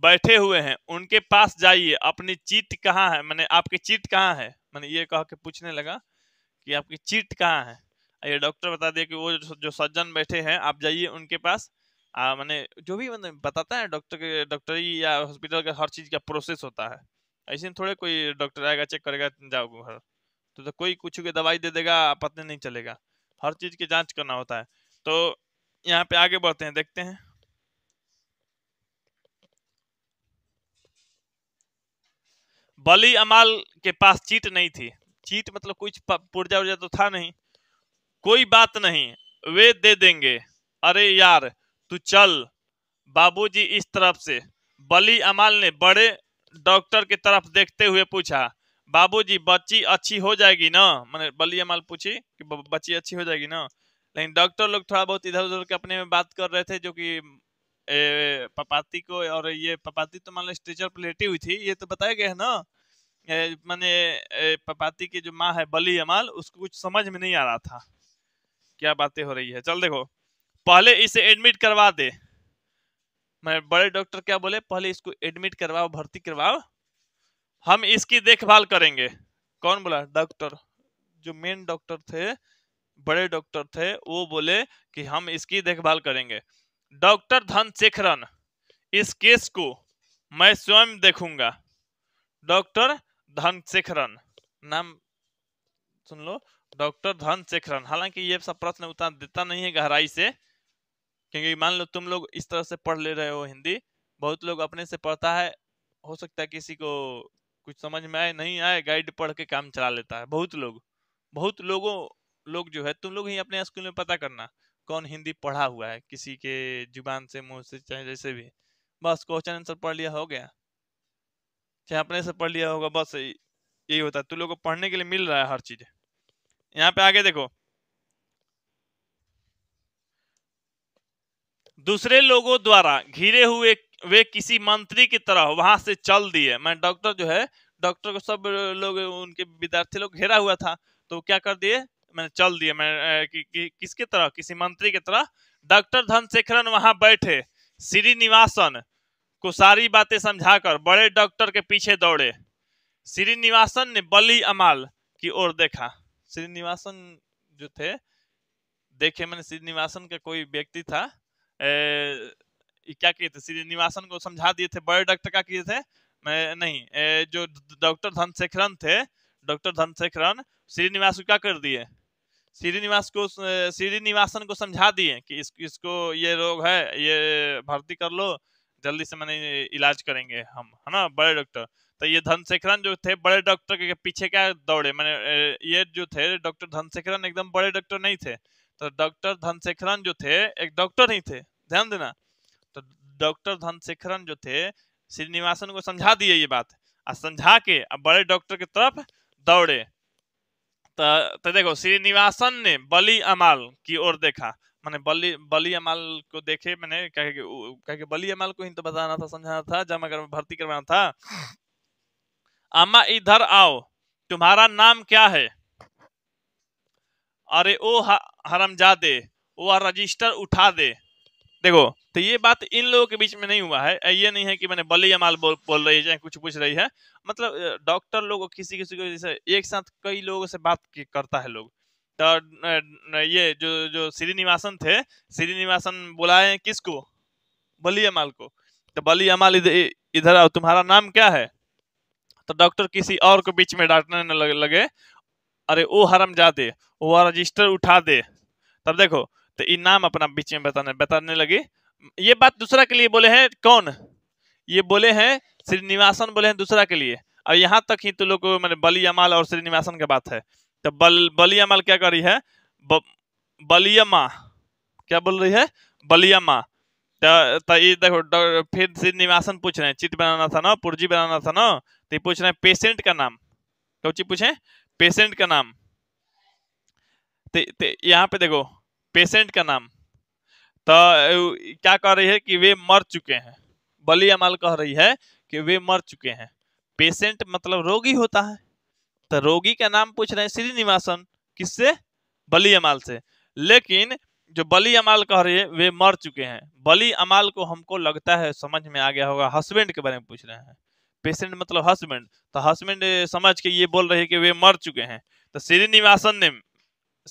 बैठे हुए हैं उनके पास जाइए अपनी चीट कहाँ है मैंने आपकी चीट कहाँ है मैंने ये कह के पूछने लगा कि आपकी चीट कहाँ है ये डॉक्टर बता दिया कि वो जो सज्जन बैठे हैं आप जाइए उनके पास मैंने जो भी मतलब बताता है डॉक्टर के डॉक्टरी या हॉस्पिटल का हर चीज़ का प्रोसेस होता है ऐसे थोड़े कोई डॉक्टर आएगा चेक करेगा जाओ घर तो, तो कोई कुछ की दवाई दे देगा पता नहीं चलेगा हर चीज की जांच करना होता है तो यहाँ पे आगे बढ़ते हैं देखते हैं बली अमाल के पास चीट नहीं थी चीट मतलब कुछ पुर्जा उर्जा तो था नहीं कोई बात नहीं वे दे देंगे अरे यार तू चल बाबूजी इस तरफ से बली अमाल ने बड़े डॉक्टर की तरफ देखते हुए पूछा बाबूजी बच्ची अच्छी हो जाएगी ना मैंने बली अमाल पूछी कि बच्ची अच्छी हो जाएगी ना लेकिन डॉक्टर लोग थोड़ा बहुत इधर उधर के अपने में बात कर रहे थे जो कि पपाती को और ये पपाती तो मान लो स्ट्रेचर पर लेटी हुई थी ये तो बताया गया है ना मैंने पपाती की जो माँ है बली अमाल उसको कुछ समझ में नहीं आ रहा था क्या बातें हो रही है चल देखो पहले इसे एडमिट करवा दे मैं बड़े डॉक्टर क्या बोले पहले इसको एडमिट करवाओ भर्ती करवाओ हम इसकी देखभाल करेंगे कौन बोला डॉक्टर जो मेन डॉक्टर थे बड़े डॉक्टर थे वो बोले कि हम इसकी देखभाल करेंगे डॉक्टर धन शेखरन इस केस को मैं स्वयं देखूंगा डॉक्टर धन शेखरन नाम सुन लो डॉक्टर धन शेखरन हालांकि ये सब प्रश्न उतना देता नहीं है गहराई से क्योंकि मान लो तुम लोग इस तरह से पढ़ ले रहे हो हिंदी बहुत लोग अपने से पढ़ता है हो सकता है किसी को कुछ समझ में आए नहीं आए गाइड पढ़ के काम चला लेता है बहुत लोग बहुत लोगों लोग जो है तुम लोग ही अपने स्कूल में पता करना कौन हिंदी पढ़ा हुआ है किसी के जुबान से मुंह से चाहे जैसे भी बस क्वेश्चन आंसर पढ़ लिया हो गया चाहे अपने से पढ़ लिया होगा बस यही होता है तुम लोग को पढ़ने के लिए मिल रहा है हर चीज यहाँ पे आगे देखो दूसरे लोगों द्वारा घिरे हुए वे किसी मंत्री की तरह वहां से चल दिए मैं डॉक्टर जो है डॉक्टर को सब लोग उनके विद्यार्थी लोग घेरा हुआ था तो क्या कर दिए मैंने चल दिए मैं कि, कि, किसके तरह किसी मंत्री की तरह डॉक्टर धनशेखरन वहां बैठे श्रीनिवासन को सारी बातें समझाकर बड़े डॉक्टर के पीछे दौड़े श्रीनिवासन ने बली अमाल की ओर देखा श्रीनिवासन जो थे देखे मैंने श्रीनिवासन का कोई व्यक्ति था ए, क्या किए थे श्रीनिवासन को समझा दिए थे बड़े डॉक्टर का किए थे मैं नहीं ए, जो डॉक्टर धनशेखरन थे डॉक्टर धनशेखरन श्रीनिवास को क्या कर दिए श्रीनिवास को श्रीनिवासन को समझा दिए कि इस, इसको ये रोग है ये भर्ती कर लो जल्दी से मैंने इलाज करेंगे हम है ना बड़े डॉक्टर तो ये धनशेखरन जो थे बड़े डॉक्टर के पीछे क्या दौड़े मैंने ये जो थे डॉक्टर धनशेखरन एकदम बड़े डॉक्टर नहीं थे तो डॉक्टर धनशेखरन जो थे एक डॉक्टर ही थे ध्यान देना डॉक्टर धनशेखरन जो थे श्रीनिवासन को समझा दिए ये बात और समझा के अब बड़े डॉक्टर के तरफ दौड़े तो तो देखो श्रीनिवासन ने बली अमाल की ओर देखा मैंने बली बली अमाल को देखे मैंने कहे कि कहा बली अमाल को ही तो बताना था समझाना था जमा कर भर्ती करवाना था अम्मा इधर आओ तुम्हारा नाम क्या है अरे ओ हरमजादे वो रजिस्टर उठा दे देखो तो ये बात इन लोगों के बीच में नहीं हुआ है ये नहीं है कि मैंने बलि अमाल बोल बोल रही है कुछ पूछ रही है मतलब डॉक्टर लोग किसी किसी को जैसे एक साथ कई लोगों से बात करता है लोग तो ये जो जो श्रीनिवासन थे श्रीनिवासन बुलाए किसको बली अमाल को तो बली अमाल इधर आओ तुम्हारा नाम क्या है तो डॉक्टर किसी और को बीच में डांटने लगे अरे ओ हरम जा दे वो रजिस्टर उठा दे तब देखो तो इनाम अपना बीच में बताने बताने लगे ये बात दूसरा के लिए बोले हैं कौन ये बोले हैं श्रीनिवासन बोले हैं दूसरा के लिए और यहाँ तक ही तो लोग मैंने बलियामाल और श्रीनिवासन की बात है तो बल बलियामाल क्या कर रही है बलियमा क्या बोल रही है बलियमा तो, तो ये देखो फिर श्रीनिवासन पूछ रहे हैं चिट बनाना था ना पुर्जी बनाना था ना तो ये पूछ रहे हैं पेशेंट का नाम कौची पूछे पेशेंट का नाम तो, तो यहाँ पे देखो पेशेंट का नाम तो क्या कह रही है कि वे मर चुके हैं बली अमाल कह रही है कि वे मर चुके हैं पेशेंट मतलब रोगी होता है तो रोगी का नाम पूछ रहे हैं श्रीनिवासन किससे बली अमाल से लेकिन जो बली अमाल कह रही है वे मर चुके हैं बली अमाल को हमको लगता है समझ में आ गया होगा हस्बैंड के बारे में पूछ रहे हैं पेशेंट मतलब हस्बैंड तो हस्बैंड समझ के ये बोल रहे कि वे मर चुके हैं तो श्रीनिवासन ने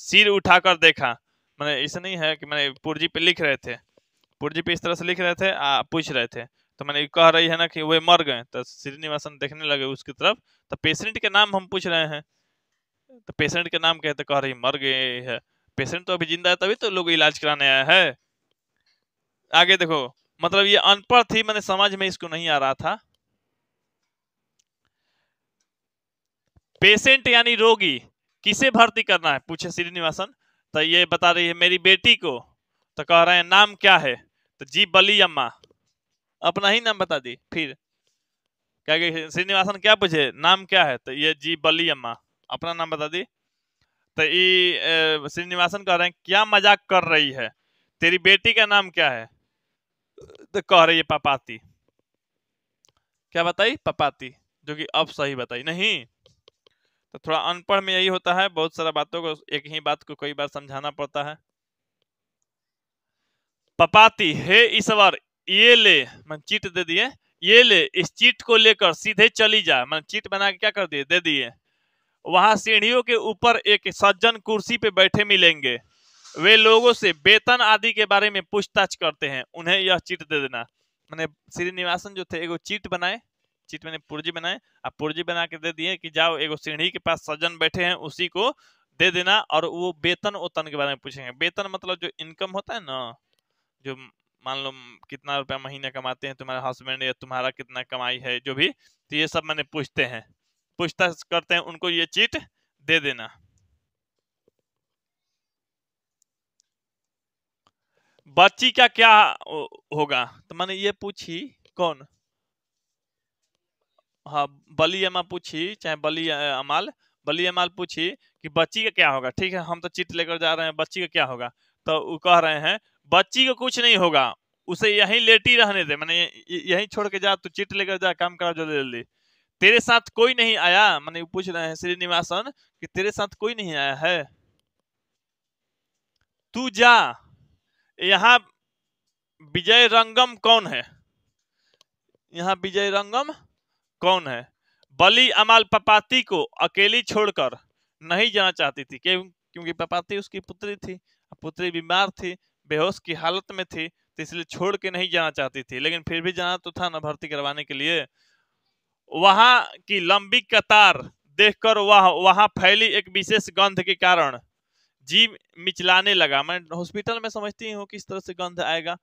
सिर उठाकर देखा मैंने ऐसा नहीं है कि मैंने पुर्जी पे लिख रहे थे पुर्जी पे इस तरह से लिख रहे थे आ पूछ रहे थे तो मैंने कह रही है ना कि वे मर गए तो श्रीनिवासन देखने लगे उसकी तरफ तो पेशेंट के नाम हम पूछ रहे हैं तो पेशेंट के नाम कहते कह रही मर गए है पेशेंट तो अभी जिंदा है तभी तो लोग इलाज कराने आया है आगे देखो मतलब ये अनपढ़ थी मैंने समझ में इसको नहीं आ रहा था पेशेंट यानी रोगी किसे भर्ती करना है पूछे श्रीनिवासन तो ये बता रही है मेरी बेटी को तो कह रहे हैं नाम क्या है तो जी बली अम्मा अपना ही नाम बता दी फिर क्या श्रीनिवासन क्या पूछे नाम क्या है तो ये जी बली अम्मा अपना नाम बता दी तो ये श्रीनिवासन कह रहे हैं क्या मजाक कर रही है तेरी बेटी का नाम क्या है तो कह रही है पपाती क्या बताई पपाती जो कि अब सही बताई नहीं तो थोड़ा अनपढ़ में यही होता है बहुत सारा बातों को एक ही बात को कई बार समझाना पड़ता है पपाती हे ईश्वर ये ले मन चीट दे दिए ये ले इस चीट को लेकर सीधे चली जा मन चीट बना के क्या कर दिए दे दिए वहां सीढ़ियों के ऊपर एक सज्जन कुर्सी पे बैठे मिलेंगे वे लोगों से वेतन आदि के बारे में पूछताछ करते हैं उन्हें यह चीट दे देना मैंने श्रीनिवासन जो थे एगो चीट बनाए चित मैंने पुर्जी बनाए आप पुर्जी बना के दे दिए कि जाओ एगो सीढ़ी के पास सज्जन बैठे हैं उसी को दे देना और वो वेतन वेतन के बारे में पूछेंगे वेतन मतलब जो इनकम होता है ना जो मान लो कितना रुपया महीने कमाते हैं तुम्हारे हस्बैंड या तुम्हारा कितना कमाई है जो भी तो ये सब मैंने पूछते हैं पूछताछ करते हैं उनको ये चीट दे देना बच्ची का क्या होगा तो मैंने ये पूछी कौन हाँ बली अमा पूछी चाहे बली अमाल बली अमाल पूछी कि बच्ची का क्या होगा ठीक है हम तो चिट लेकर जा रहे हैं बच्ची का क्या होगा तो वो कह रहे हैं बच्ची को कुछ नहीं होगा उसे यहीं लेटी रहने दे मैंने यहीं छोड़ के जा तू चिट लेकर जा काम करा जल्दी जल्दी तेरे साथ कोई नहीं आया मैंने पूछ रहे हैं श्रीनिवासन कि तेरे साथ कोई नहीं आया है तू जा यहाँ विजय रंगम कौन है यहाँ विजय रंगम कौन है बली अमाल पपाती को अकेली छोड़कर नहीं जाना चाहती थी क्यों क्योंकि पपाती उसकी पुत्री थी पुत्री बीमार थी बेहोश की हालत में थी तो इसलिए छोड़ के नहीं जाना चाहती थी लेकिन फिर भी जाना तो था ना भर्ती करवाने के लिए वहां की लंबी कतार देखकर वह वहां फैली एक विशेष गंध के कारण जी मिचलाने लगा मैं हॉस्पिटल में समझती हूँ किस तरह से गंध आएगा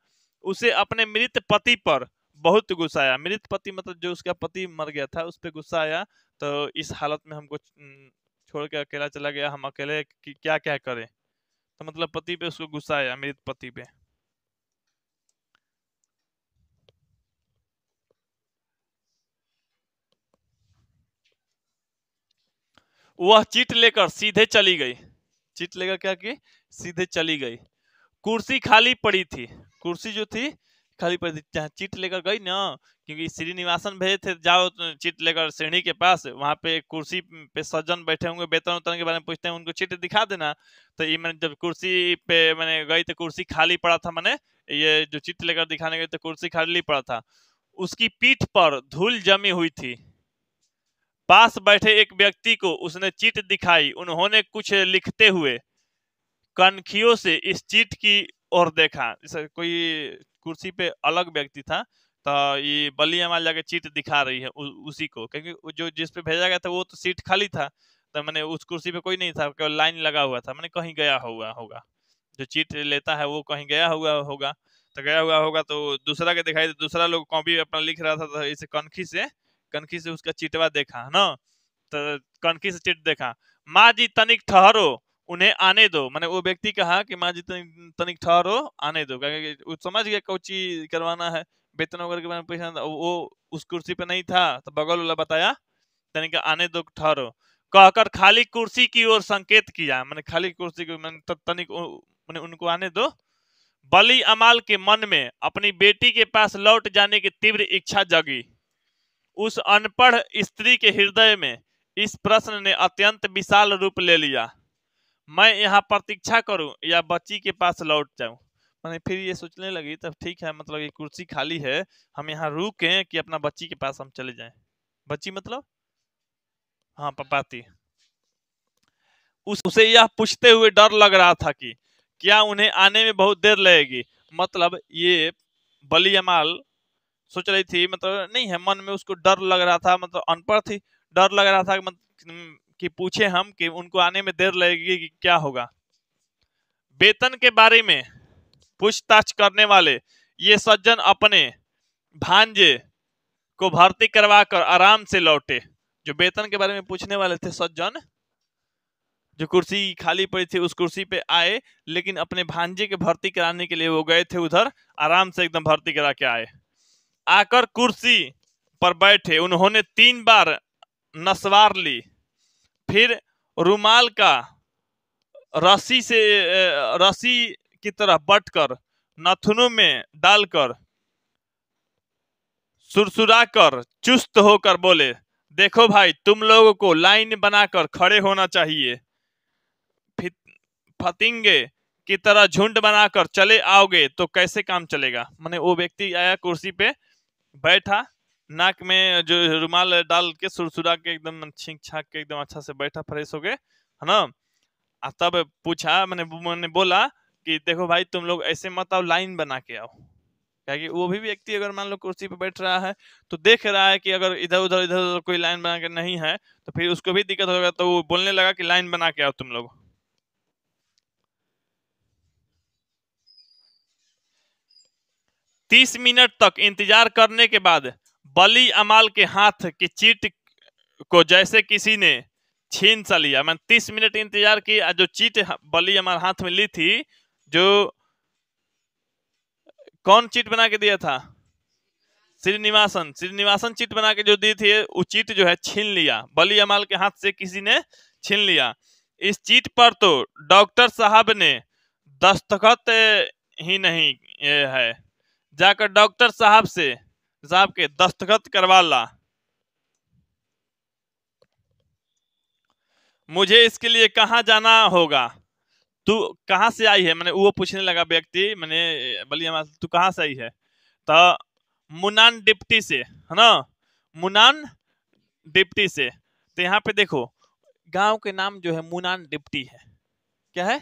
उसे अपने मृत पति पर बहुत गुस्सा आया मृत पति मतलब जो उसका पति मर गया था उस पर गुस्सा आया तो इस हालत में हमको छोड़ के अकेला चला गया हम अकेले क्या क्या करें तो मतलब पति पे उसको गुस्सा आया मृत पति पे वह चीट लेकर सीधे चली गई चीट लेकर क्या की सीधे चली गई कुर्सी खाली पड़ी थी कुर्सी जो थी खाली पर जहाँ चिट लेकर गई ना क्योंकि श्रीनिवासन भेजे थे जाओ तो चिट लेकर श्रेणी के पास वहाँ पे कुर्सी पे सज्जन बैठे होंगे वेतन उतन के बारे में पूछते हैं उनको चिट दिखा देना तो ये मैंने जब कुर्सी पे मैंने गई तो कुर्सी खाली पड़ा था मैंने ये जो चिट लेकर दिखाने गई तो कुर्सी खाली पड़ा था उसकी पीठ पर धूल जमी हुई थी पास बैठे एक व्यक्ति को उसने चिट दिखाई उन्होंने कुछ लिखते हुए कनखियों से इस चीट की ओर देखा जैसे कोई कुर्सी पे अलग व्यक्ति था तो ये बलिया माल जाके चीट दिखा रही है उ, उसी को क्योंकि जो जिस पे भेजा गया था वो तो सीट खाली था तो मैंने उस कुर्सी पे कोई नहीं था केवल लाइन लगा हुआ था मैंने कहीं गया हुआ होगा जो चीट लेता है वो कहीं गया हुआ होगा तो गया हुआ होगा तो दूसरा के दिखाई दूसरा लोग कॉपी अपना लिख रहा था तो इसे कनखी से कनखी से उसका चिटवा देखा है ना तो कनखी से चिट देखा माँ जी तनिक ठहरो उन्हें आने दो मैंने वो व्यक्ति कहा कि माँ जी तनिक ठहरो आने दो वो समझ गया कौची करवाना है वेतन वगैरह के बारे में पैसा वो उस कुर्सी पे नहीं था तो बगल वाला बताया तनिक आने दो ठहरो कहकर खाली कुर्सी की ओर संकेत किया मैंने खाली कुर्सी को मैंने तनिक मैंने उनको आने दो बलि अमाल के मन में अपनी बेटी के पास लौट जाने की तीव्र इच्छा जगी उस अनपढ़ स्त्री के हृदय में इस प्रश्न ने अत्यंत विशाल रूप ले लिया मैं यहाँ प्रतीक्षा करूँ या बच्ची के पास लौट जाऊँ मैंने फिर ये सोचने लगी तब ठीक है मतलब ये कुर्सी खाली है हम यहाँ रुकें कि अपना बच्ची के पास हम चले जाएं बच्ची मतलब हाँ पपाती उस उसे यह पूछते हुए डर लग रहा था कि क्या उन्हें आने में बहुत देर लगेगी मतलब ये बलियमाल सोच रही थी मतलब नहीं है मन में उसको डर लग रहा था मतलब अनपढ़ थी डर लग रहा था मतलब कि पूछे हम कि उनको आने में देर लगेगी कि क्या होगा वेतन के बारे में पूछताछ करने वाले ये सज्जन अपने भांजे को भर्ती करवा कर आराम से लौटे जो वेतन के बारे में पूछने वाले थे सज्जन जो कुर्सी खाली पड़ी थी उस कुर्सी पे आए लेकिन अपने भांजे के भर्ती कराने के लिए वो गए थे उधर आराम से एकदम भर्ती करा के आए आकर कुर्सी पर बैठे उन्होंने तीन बार नसवार ली फिर रुमाल का रस्सी से रस्सी की तरह बटकर नथुनों में डालकर सुरसुराकर चुस्त होकर बोले देखो भाई तुम लोगों को लाइन बनाकर खड़े होना चाहिए फतिंगे की तरह झुंड बनाकर चले आओगे तो कैसे काम चलेगा मैंने वो व्यक्ति आया कुर्सी पे बैठा नाक में जो रुमाल डाल के सुरसुरा के एकदम छींक छाक के एकदम अच्छा से बैठा फ्रेश हो गए है ना तब पूछा मैंने मैंने बोला कि देखो भाई तुम लोग ऐसे मत आओ लाइन बना के आओ क्या कि वो भी व्यक्ति अगर मान लो कुर्सी पर बैठ रहा है तो देख रहा है कि अगर इधर उधर इधर उधर कोई लाइन बना के नहीं है तो फिर उसको भी दिक्कत होगा तो वो बोलने लगा कि लाइन बना के आओ तुम लोग तीस मिनट तक इंतजार करने के बाद बली अमाल के हाथ की चीट को जैसे किसी ने छीन सा लिया मैंने तीस मिनट इंतजार किया जो चीट बली अमाल हाथ में ली थी जो कौन चीट बना के दिया था श्रीनिवासन श्रीनिवासन चीट बना के जो दी थी वो चीट जो है छीन लिया बली अमाल के हाथ से किसी ने छीन लिया इस चीट पर तो डॉक्टर साहब ने दस्तखत ही नहीं है जाकर डॉक्टर साहब से साहब के दस्तखत करवा ला मुझे इसके लिए कहाँ जाना होगा तू कहाँ से आई है मैंने वो पूछने लगा व्यक्ति मैंने बलिया तू कहाँ से आई है तो मुनान डिप्टी से है ना मुनान डिप्टी से तो यहाँ पे देखो गांव के नाम जो है मुनान डिप्टी है क्या है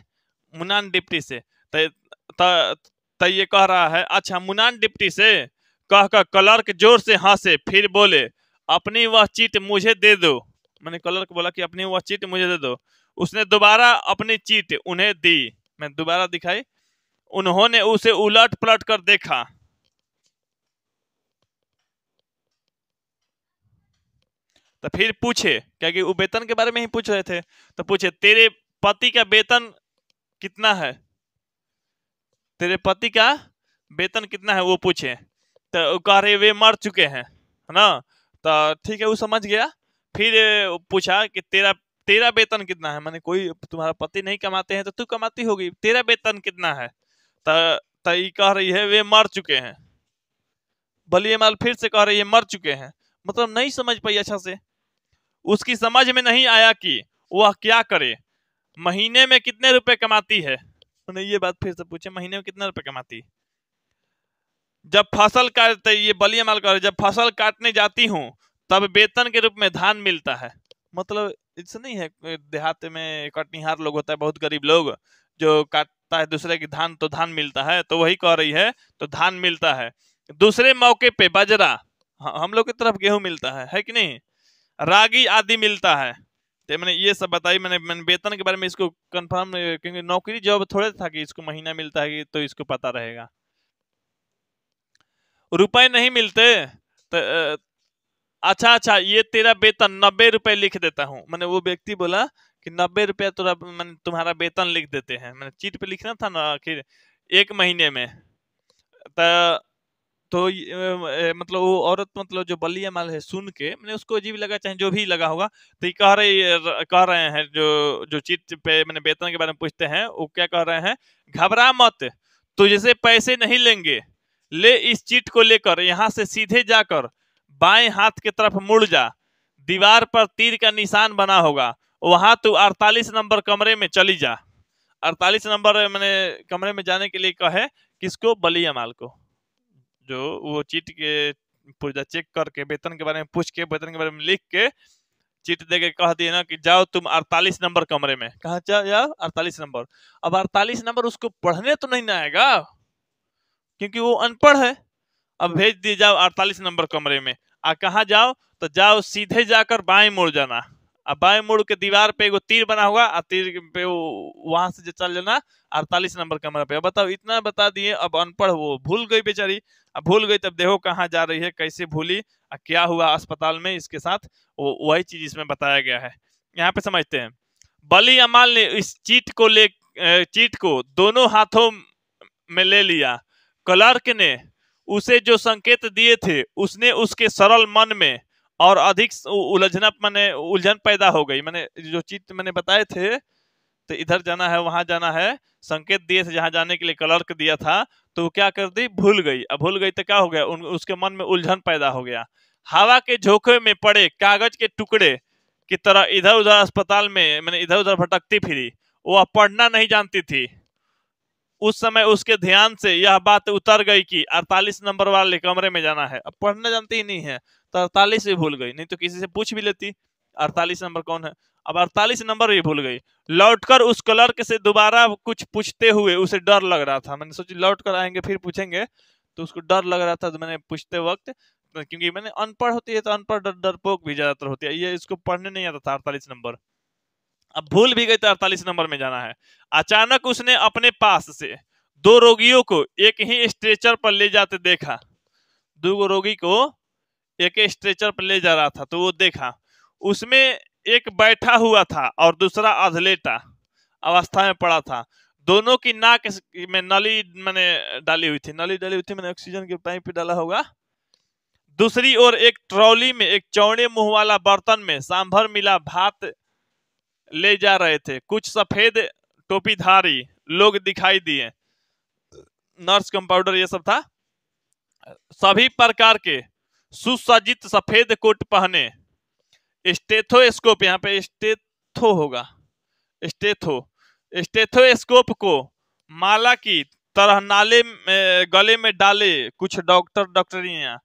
मुनान डिप्टी से तो ये कह रहा है अच्छा मुनान डिप्टी से कहकर क्लर्क जोर से हंसे फिर बोले अपनी वह चीट मुझे दे दो मैंने क्लर्क बोला कि अपनी वह चीट मुझे दे दो उसने दोबारा अपनी चीट उन्हें दी मैं दोबारा दिखाई उन्होंने उसे उलट पलट कर देखा तो फिर पूछे क्योंकि वो वेतन के बारे में ही पूछ रहे थे तो पूछे तेरे पति का वेतन कितना है तेरे पति का वेतन कितना है वो पूछे तो कह रहे वे मर चुके हैं है ना तो ठीक है वो समझ गया फिर पूछा कि तेरा तेरा वेतन कितना है मैंने कोई तुम्हारा पति नहीं कमाते हैं तो तू कमाती होगी तेरा वेतन कितना है तो, तो ये कह रही है वे मर चुके हैं बलिए माल फिर से कह रही है मर चुके हैं मतलब नहीं समझ पाई अच्छा से उसकी समझ में नहीं आया कि वह क्या करे महीने में कितने रुपए कमाती है उन्हें ये बात फिर से पूछे महीने में कितने रुपए कमाती है जब फसल काटते ये बलिया माल कर जब फसल काटने जाती हूँ तब वेतन के रूप में धान मिलता है मतलब इससे नहीं है देहात में कटनिहार लोग होता है बहुत गरीब लोग जो काटता है दूसरे की धान तो धान मिलता है तो वही कह रही है तो धान मिलता है दूसरे मौके पे बाजरा हम लोग की तरफ गेहूं मिलता है है कि नहीं रागी आदि मिलता है तो मैंने ये सब बताई मैंने मैंने वेतन के बारे में इसको कंफर्म क्योंकि नौकरी जॉब थोड़े था कि इसको महीना मिलता है तो इसको पता रहेगा रुपए नहीं मिलते तो, अच्छा अच्छा ये तेरा वेतन नब्बे रुपए लिख देता हूँ मैंने वो व्यक्ति बोला कि नब्बे रुपया तुरा मैंने तुम्हारा वेतन लिख देते हैं मैंने चीट पे लिखना था ना कि एक महीने में तो तो मतलब वो औरत मतलब जो बलिया माल है सुन के मैंने उसको अजीब लगा चाहे जो भी लगा होगा तो ये कह रही कह रहे हैं जो जो चीट पे मैंने वेतन के बारे में पूछते हैं वो क्या कह रहे हैं घबरा मत तुझसे पैसे नहीं लेंगे ले इस चीट को लेकर यहाँ से सीधे जाकर बाएं हाथ की तरफ मुड़ जा दीवार पर तीर का निशान बना होगा वहां तू 48 नंबर कमरे में चली जा 48 नंबर मैंने कमरे में जाने के लिए कहे किसको बली अमाल को जो वो चीट के पूर्जा चेक करके वेतन के बारे में पूछ के वेतन के बारे में लिख के चीट दे के कह दिए ना कि जाओ तुम 48 नंबर कमरे में कहा जाओ अड़तालीस नंबर अब 48 नंबर उसको पढ़ने तो नहीं ना आएगा क्योंकि वो अनपढ़ है अब हाँ। भेज दिए जाओ अड़तालीस नंबर कमरे में आ कहाँ जाओ तो जाओ सीधे जाकर बाएं मुड़ जाना अब बाएं मुड़ के दीवार पे वो तीर बना हुआ आ तीर पे वहां से चल जाना अड़तालीस नंबर कमरे पे बताओ इतना बता दिए अब अनपढ़ वो भूल गई बेचारी अब भूल गई तब देखो कहाँ जा रही है कैसे भूली आ क्या हुआ अस्पताल में इसके साथ वो वही चीज इसमें बताया गया है यहाँ पे समझते हैं बली अमाल ने इस चीट को ले चीट को दोनों हाथों में ले लिया क्लर्क ने उसे जो संकेत दिए थे उसने उसके सरल मन में और अधिक उलझना मैंने उलझन पैदा हो गई मैंने जो चीज मैंने बताए थे तो इधर जाना है वहां जाना है संकेत दिए थे जहां जाने के लिए क्लर्क दिया था तो क्या कर दी भूल गई अब भूल गई तो क्या हो गया उन, उसके मन में उलझन पैदा हो गया हवा के झोंके में पड़े कागज के टुकड़े की तरह इधर उधर अस्पताल में मैंने इधर उधर भटकती फिरी वो अब पढ़ना नहीं जानती थी उस समय उसके ध्यान से यह बात उतर गई कि अड़तालीस नंबर वाले कमरे में जाना है अब पढ़ना जानती ही नहीं है तो अड़तालीस भी भूल गई नहीं तो किसी से पूछ भी लेती अड़तालीस नंबर कौन है अब अड़तालीस नंबर भी भूल गई लौटकर उस क्लर्क से दोबारा कुछ पूछते हुए उसे डर लग रहा था मैंने सोची लौट कर आएंगे फिर पूछेंगे तो उसको डर लग रहा था तो मैंने पूछते वक्त क्योंकि मैंने अनपढ़ होती है तो अनपढ़ डर पोक भी ज्यादातर होती है ये इसको पढ़ने नहीं आता था अड़तालीस नंबर अब भूल भी गई तो अड़तालीस नंबर में जाना है अचानक उसने अपने पास से दो रोगियों को एक ही स्ट्रेचर पर ले जाते देखा दो रोगी को एक स्ट्रेचर पर ले जा रहा था तो वो देखा उसमें एक बैठा हुआ था और दूसरा अधलेटा अवस्था में पड़ा था दोनों की नाक में नली मैंने डाली हुई थी नली डाली हुई थी मैंने ऑक्सीजन के पाइप डाला होगा दूसरी ओर एक ट्रॉली में एक चौड़े मुंह वाला बर्तन में सांभर मिला भात ले जा रहे थे कुछ सफेद टोपीधारी लोग दिखाई दिए नर्स कंपाउंडर ये सब था सभी प्रकार के सुसज्जित सफेद कोट पहने स्टेथोस्कोप यहाँ पे स्टेथो होगा स्टेथो स्टेथोस्कोप को माला की तरह नाले में गले में डाले कुछ डॉक्टर डॉक्टरियां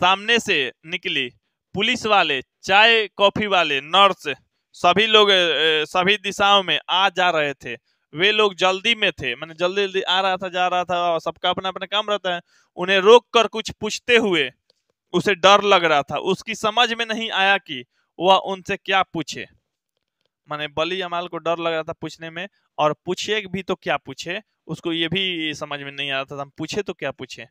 सामने से निकली पुलिस वाले चाय कॉफी वाले नर्स सभी लोग सभी दिशाओं में आ जा रहे थे वे लोग जल्दी में थे मैंने जल्दी जल्दी आ रहा था जा रहा था और सबका अपना अपना काम रहता है उन्हें रोक कर कुछ पूछते हुए उसे डर लग रहा था उसकी समझ में नहीं आया कि वह उनसे क्या पूछे माने बली अमाल को डर लग रहा था पूछने में और पूछे भी तो क्या पूछे उसको ये भी समझ में नहीं आ रहा था हम पूछे तो क्या पूछे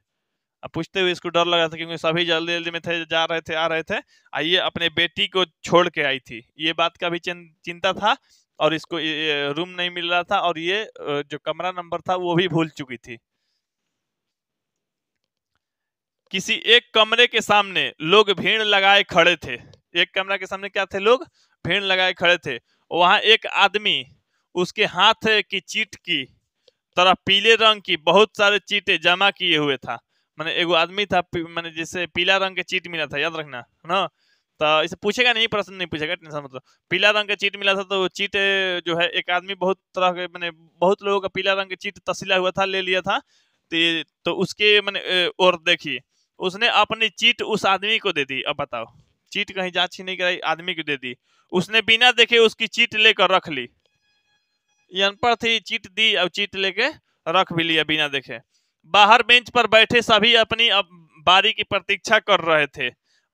अब पूछते हुए इसको डर लगा था क्योंकि सभी जल्दी जल्दी में थे जा रहे थे आ रहे थे और ये अपने बेटी को छोड़ के आई थी ये बात का भी चिंता था और इसको रूम नहीं मिल रहा था और ये जो कमरा नंबर था वो भी भूल चुकी थी किसी एक कमरे के सामने लोग भीड़ लगाए खड़े थे एक कमरा के सामने क्या थे लोग भीड़ लगाए खड़े थे वहां एक आदमी उसके हाथ की चीट की तरह पीले रंग की बहुत सारे चीटे जमा किए हुए था मैंने एगो आदमी था मैंने जिससे पीला रंग के चीट मिला था याद रखना है ना तो इसे पूछेगा नहीं प्रश्न नहीं पूछेगा टेंशन मतलब पीला रंग का चीट मिला था तो चीट जो है एक आदमी बहुत तरह के मैंने बहुत लोगों का पीला रंग का चीट तसीला हुआ था ले लिया था तो उसके मैंने और देखी उसने अपनी चीट उस आदमी को दे दी अब बताओ चीट कहीं जांच ही नहीं कराई आदमी को दे दी उसने बिना देखे उसकी चीट लेकर रख ली ये अनपढ़ थी चीट दी और चीट लेके रख भी लिया बिना देखे बाहर बेंच पर बैठे सभी अपनी बारी की प्रतीक्षा कर रहे थे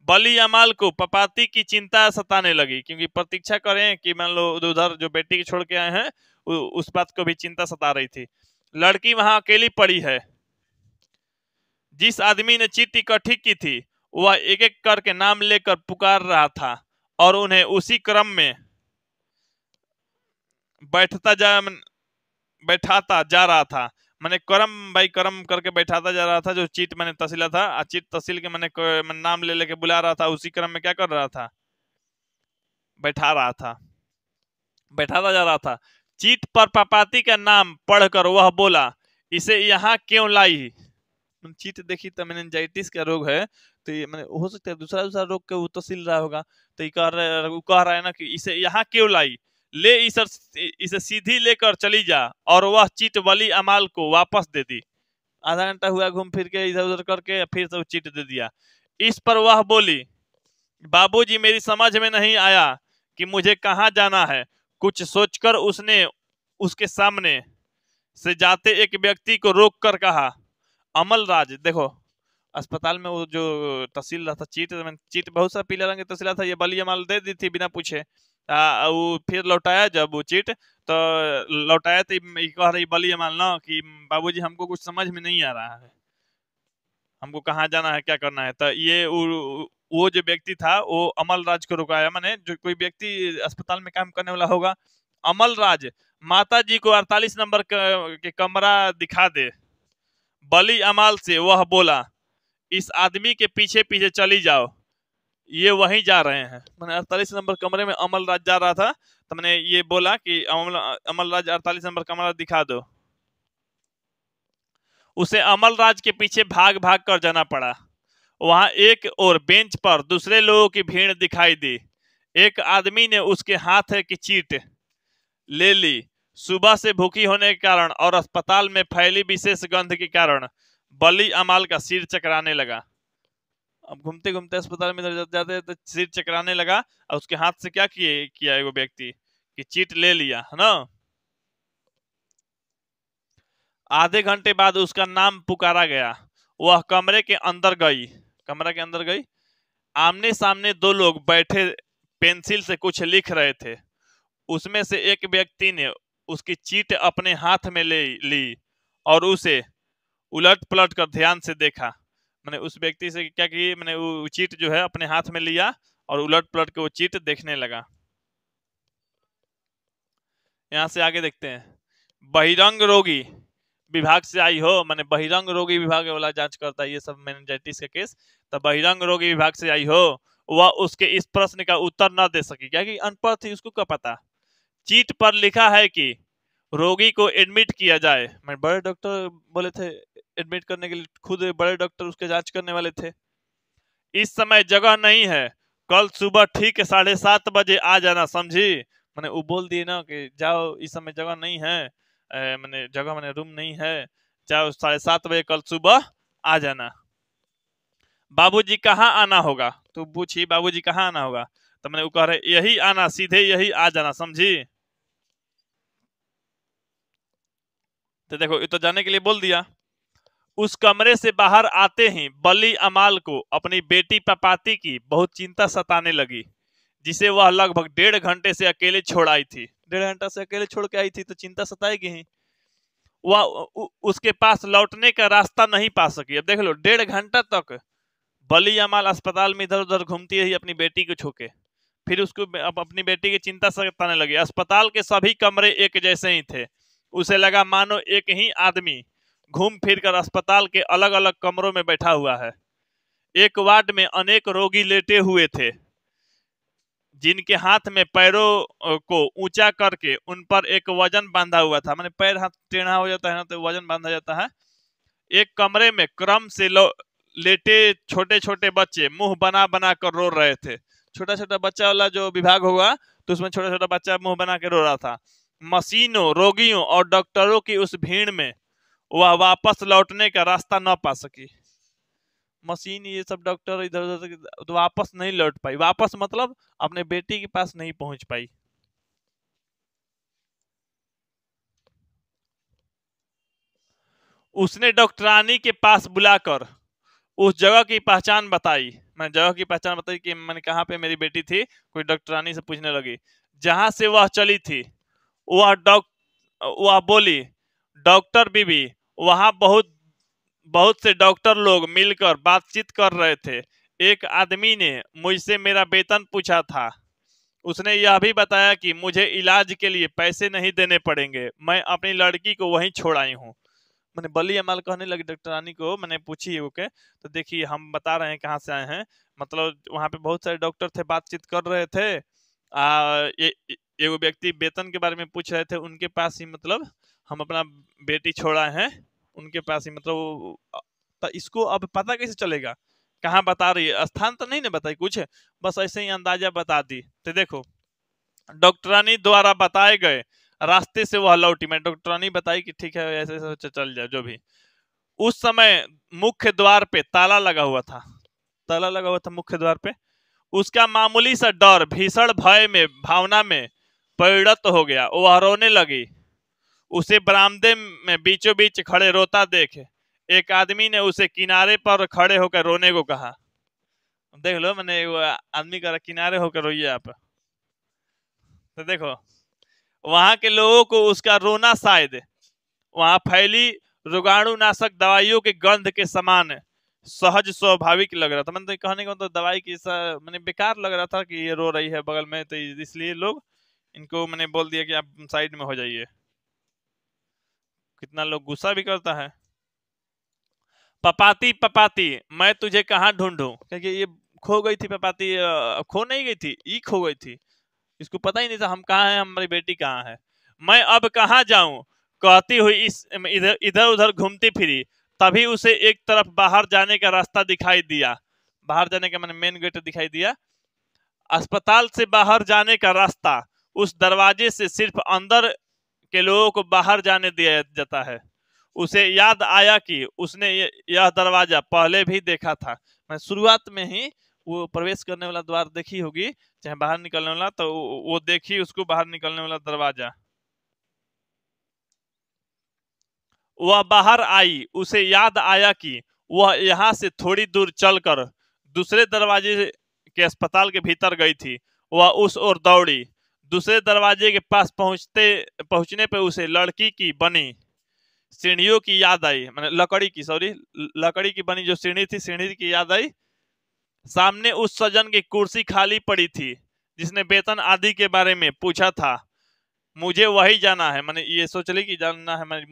बली अमाल को पपाती की चिंता सताने लगी क्योंकि प्रतीक्षा करें कि मान लो उधर जो बेटी छोड़ के आए हैं उस बात को भी चिंता सता रही थी लड़की वहां अकेली पड़ी है जिस आदमी ने चित इकट्ठी की थी वह एक एक करके नाम लेकर पुकार रहा था और उन्हें उसी क्रम में बैठता जा बैठाता जा रहा था मैंने करम भाई करम करके बैठाता जा रहा था जो चीट मैंने तसीला था चीट तसील के मैंने, मैं नाम ले लेके बुला रहा था उसी क्रम में क्या कर रहा था बैठा रहा था बैठाता जा रहा था चीट पर पापाती का नाम पढ़कर वह बोला इसे यहाँ क्यों लाई चीट देखी तो मैंने एंजाइटिस का रोग है तो मैंने हो सकता है दूसरा दूसरा रोग के वो तसील रहा होगा तो कह रहा है ना कि इसे यहाँ क्यों लाई ले इसे सीधी लेकर चली जा और वह चीट वली अमाल को वापस दे दी आधा घंटा हुआ घूम फिर के इधर उधर करके फिर से चीट दे दिया इस पर वह बोली बाबूजी मेरी समझ में नहीं आया कि मुझे कहाँ जाना है कुछ सोचकर उसने उसके सामने से जाते एक व्यक्ति को रोक कर कहा अमल राज देखो अस्पताल में वो जो तहसील रहा था चीट चीट बहुत सा पीला रंग की तहसील था ये बली माल दे दी थी बिना पूछे वो फिर लौटाया जब वो चिट तो लौटाया तो कह रही बलि अमाल लो कि बाबूजी हमको कुछ समझ में नहीं आ रहा है हमको कहाँ जाना है क्या करना है तो ये वो जो व्यक्ति था वो अमल राज को रुकाया मैंने जो कोई व्यक्ति अस्पताल में काम करने वाला होगा अमल राज माता जी को अड़तालीस नंबर के कमरा दिखा दे बली अमाल से वह बोला इस आदमी के पीछे पीछे चली जाओ ये वहीं जा रहे हैं मैंने अड़तालीस नंबर कमरे में अमल राज जा रहा था तो मैंने ये बोला कि अमल अमल राज अड़तालीस नंबर कमरा दिखा दो उसे अमल राज के पीछे भाग भाग कर जाना पड़ा वहां एक और बेंच पर दूसरे लोगों की भीड़ दिखाई दी एक आदमी ने उसके हाथ की चीट ले ली सुबह से भूखी होने के कारण और अस्पताल में फैली विशेष गंध के कारण बली अमाल का सिर चकराने लगा अब घूमते घूमते अस्पताल में जाते तो सिर चकराने लगा और उसके हाथ से क्या किए किया वो व्यक्ति कि चीट ले लिया है ना आधे घंटे बाद उसका नाम पुकारा गया वह कमरे के अंदर गई कमरा के अंदर गई आमने सामने दो लोग बैठे पेंसिल से कुछ लिख रहे थे उसमें से एक व्यक्ति ने उसकी चीट अपने हाथ में ले ली और उसे उलट पलट कर ध्यान से देखा मैंने उस व्यक्ति से क्या कि मैंने वो चीट जो है अपने हाथ में लिया और उलट पलट के वो चीट देखने लगा यहाँ से आगे देखते हैं बहिरंग रोगी विभाग से आई हो मैंने बहिरंग रोगी विभाग वाला जांच करता है ये सब मेनेजाइटिस का केस तो बहिरंग रोगी विभाग से आई हो वह उसके इस प्रश्न का उत्तर न दे सकी क्या कि अनपढ़ थी उसको क्या पता चीट पर लिखा है कि रोगी को एडमिट किया जाए मैं बड़े डॉक्टर बोले थे एडमिट करने के लिए खुद बड़े डॉक्टर उसके जांच करने वाले थे इस समय जगह नहीं है कल सुबह ठीक है साढ़े सात बजे आ जाना समझी मैंने वो बोल दिए ना कि जाओ इस समय जगह नहीं है मैंने जगह मैंने रूम नहीं है जाओ साढ़े सात बजे कल सुबह आ जाना बाबूजी कहाँ आना होगा तो पूछी जी कहाँ आना होगा तो मैंने वो कह रहे यही आना सीधे यही आ जाना समझी तो देखो ये तो जाने के लिए बोल दिया उस कमरे से बाहर आते ही बली अमाल को अपनी बेटी पपाती की बहुत चिंता सताने लगी जिसे वह लगभग डेढ़ घंटे से अकेले छोड़ आई थी डेढ़ घंटा से अकेले छोड़ के आई थी तो चिंता सताएगी ही वह उसके पास लौटने का रास्ता नहीं पा सकी अब देख लो डेढ़ घंटा तक बली अमाल अस्पताल में इधर उधर घूमती रही अपनी बेटी को छोके फिर उसको अपनी बेटी की चिंता सताने लगी अस्पताल के सभी कमरे एक जैसे ही थे उसे लगा मानो एक ही आदमी घूम फिर कर अस्पताल के अलग अलग कमरों में बैठा हुआ है एक वार्ड में अनेक रोगी लेटे हुए थे जिनके हाथ में पैरों को ऊंचा करके उन पर एक वजन बांधा हुआ था मैंने पैर हाथ टेढ़ा हो जाता है ना तो वजन बांधा जाता है एक कमरे में क्रम से लेटे छोटे छोटे बच्चे मुंह बना बना कर रो रहे थे छोटा छोटा बच्चा वाला जो विभाग होगा तो उसमें छोटा छोटा बच्चा मुंह बना के रो रहा था मशीनों रोगियों और डॉक्टरों की उस भीड़ में वह वापस लौटने का रास्ता न पा सकी मशीन ये सब डॉक्टर इधर उधर तो वापस नहीं लौट पाई वापस मतलब अपने बेटी के पास नहीं पहुंच पाई उसने डॉक्टरानी के पास बुलाकर उस जगह की पहचान बताई मैं जगह की पहचान बताई कि मैंने कहाँ पे मेरी बेटी थी कोई डॉक्टरानी से पूछने लगी जहाँ से वह चली थी वह डॉक्ट वह बोली डॉक्टर बीबी वहाँ बहुत बहुत से डॉक्टर लोग मिलकर बातचीत कर रहे थे एक आदमी ने मुझसे मेरा वेतन पूछा था उसने यह भी बताया कि मुझे इलाज के लिए पैसे नहीं देने पड़ेंगे मैं अपनी लड़की को वहीं छोड़ आई हूँ मैंने बली अमाल कहने लगी रानी को मैंने पूछी ओके तो देखिए हम बता रहे हैं कहाँ से आए हैं मतलब वहाँ पे बहुत सारे डॉक्टर थे बातचीत कर रहे थे आ, ये एगो व्यक्ति वेतन के बारे में पूछ रहे थे उनके पास ही मतलब हम अपना बेटी छोड़ा है उनके पास ही मतलब इसको अब पता कैसे चलेगा कहाँ बता रही है स्थान तो नहीं ना बताई कुछ बस ऐसे ही अंदाजा बता दी तो देखो डॉक्टरानी द्वारा बताए गए रास्ते से वह लौटी मैं डॉक्टरानी बताई कि ठीक है ऐसे ऐसे चल जाए जो भी उस समय मुख्य द्वार पे ताला लगा हुआ था ताला लगा हुआ था मुख्य द्वार पे उसका मामूली सा डर भीषण भय में भावना में परिणत हो गया वह रोने लगी उसे बरामदे में बीचों बीच खड़े रोता देखे एक आदमी ने उसे किनारे पर खड़े होकर रोने को कहा देख लो मैंने आदमी कह रहा किनारे होकर रोइए आप तो देखो वहां के लोगों को उसका रोना शायद वहां फैली रोगाणुनाशक दवाइयों के गंध के समान सहज स्वाभाविक लग रहा था मैंने तो कहने का तो दवाई की मैंने बेकार लग रहा था कि ये रो रही है बगल में तो इसलिए लोग इनको मैंने बोल दिया कि आप साइड में हो जाइए कितना लोग गुस्सा भी करता है पपाती पपाती मैं तुझे कहाँ ढूंढू क्योंकि ये खो गई थी पपाती खो नहीं गई थी ई खो गई थी इसको पता ही नहीं था हम कहाँ हैं हमारी बेटी कहाँ है मैं अब कहाँ जाऊं कहती हुई इस इधर इधर उधर घूमती फिरी तभी उसे एक तरफ बाहर जाने का रास्ता दिखाई दिया बाहर जाने का मैंने मेन गेट दिखाई दिया अस्पताल से बाहर जाने का रास्ता उस दरवाजे से सिर्फ अंदर के लोगों को बाहर जाने दिया जाता है उसे याद आया कि उसने यह दरवाजा पहले भी देखा था मैं शुरुआत में ही वो प्रवेश करने वाला द्वार देखी होगी चाहे बाहर निकलने वाला तो वो देखी उसको बाहर निकलने वाला दरवाजा वह बाहर आई उसे याद आया कि वह यहाँ से थोड़ी दूर चलकर दूसरे दरवाजे के अस्पताल के भीतर गई थी वह उस ओर दौड़ी दूसरे दरवाजे के पास पहुंचते पहुंचने पर उसे लड़की की बनी सीढ़ियों की याद आई मैंने लकड़ी की सॉरी लकड़ी की बनी जो सीढ़ी थी सीढ़ी की याद आई सामने उस सजन की कुर्सी खाली पड़ी थी जिसने वेतन आदि के बारे में पूछा था मुझे वही जाना है मैंने ये सोच ली कि जाना है मैंने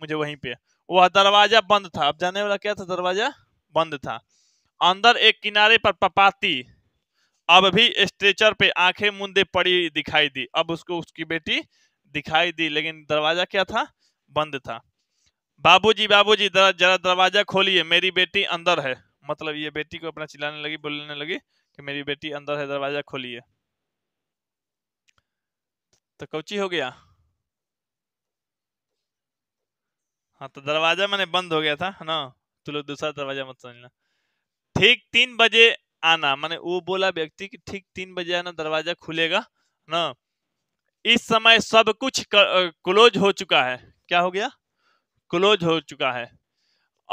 मुझे वहीं पे वह दरवाजा बंद था अब जाने वाला क्या था दरवाजा बंद था अंदर एक किनारे पर पपाती अब भी स्ट्रेचर पे आंखें मुंदे पड़ी दिखाई दी अब उसको उसकी बेटी दिखाई दी लेकिन दरवाजा क्या था बंद था बाबूजी बाबूजी जरा दरवाजा खोलिए मेरी बेटी अंदर है मतलब ये बेटी को अपना चिल्लाने लगी बोलने लगी कि मेरी बेटी अंदर है दरवाजा खोलिए तो कौची हो गया हाँ तो दरवाजा मैंने बंद हो गया था ना तू तो लोग दूसरा दरवाजा मत समझना ठीक तीन बजे आना माने वो बोला व्यक्ति कि ठीक तीन बजे आना दरवाजा खुलेगा ना इस समय सब कुछ क्लोज हो चुका है क्या हो गया क्लोज हो चुका है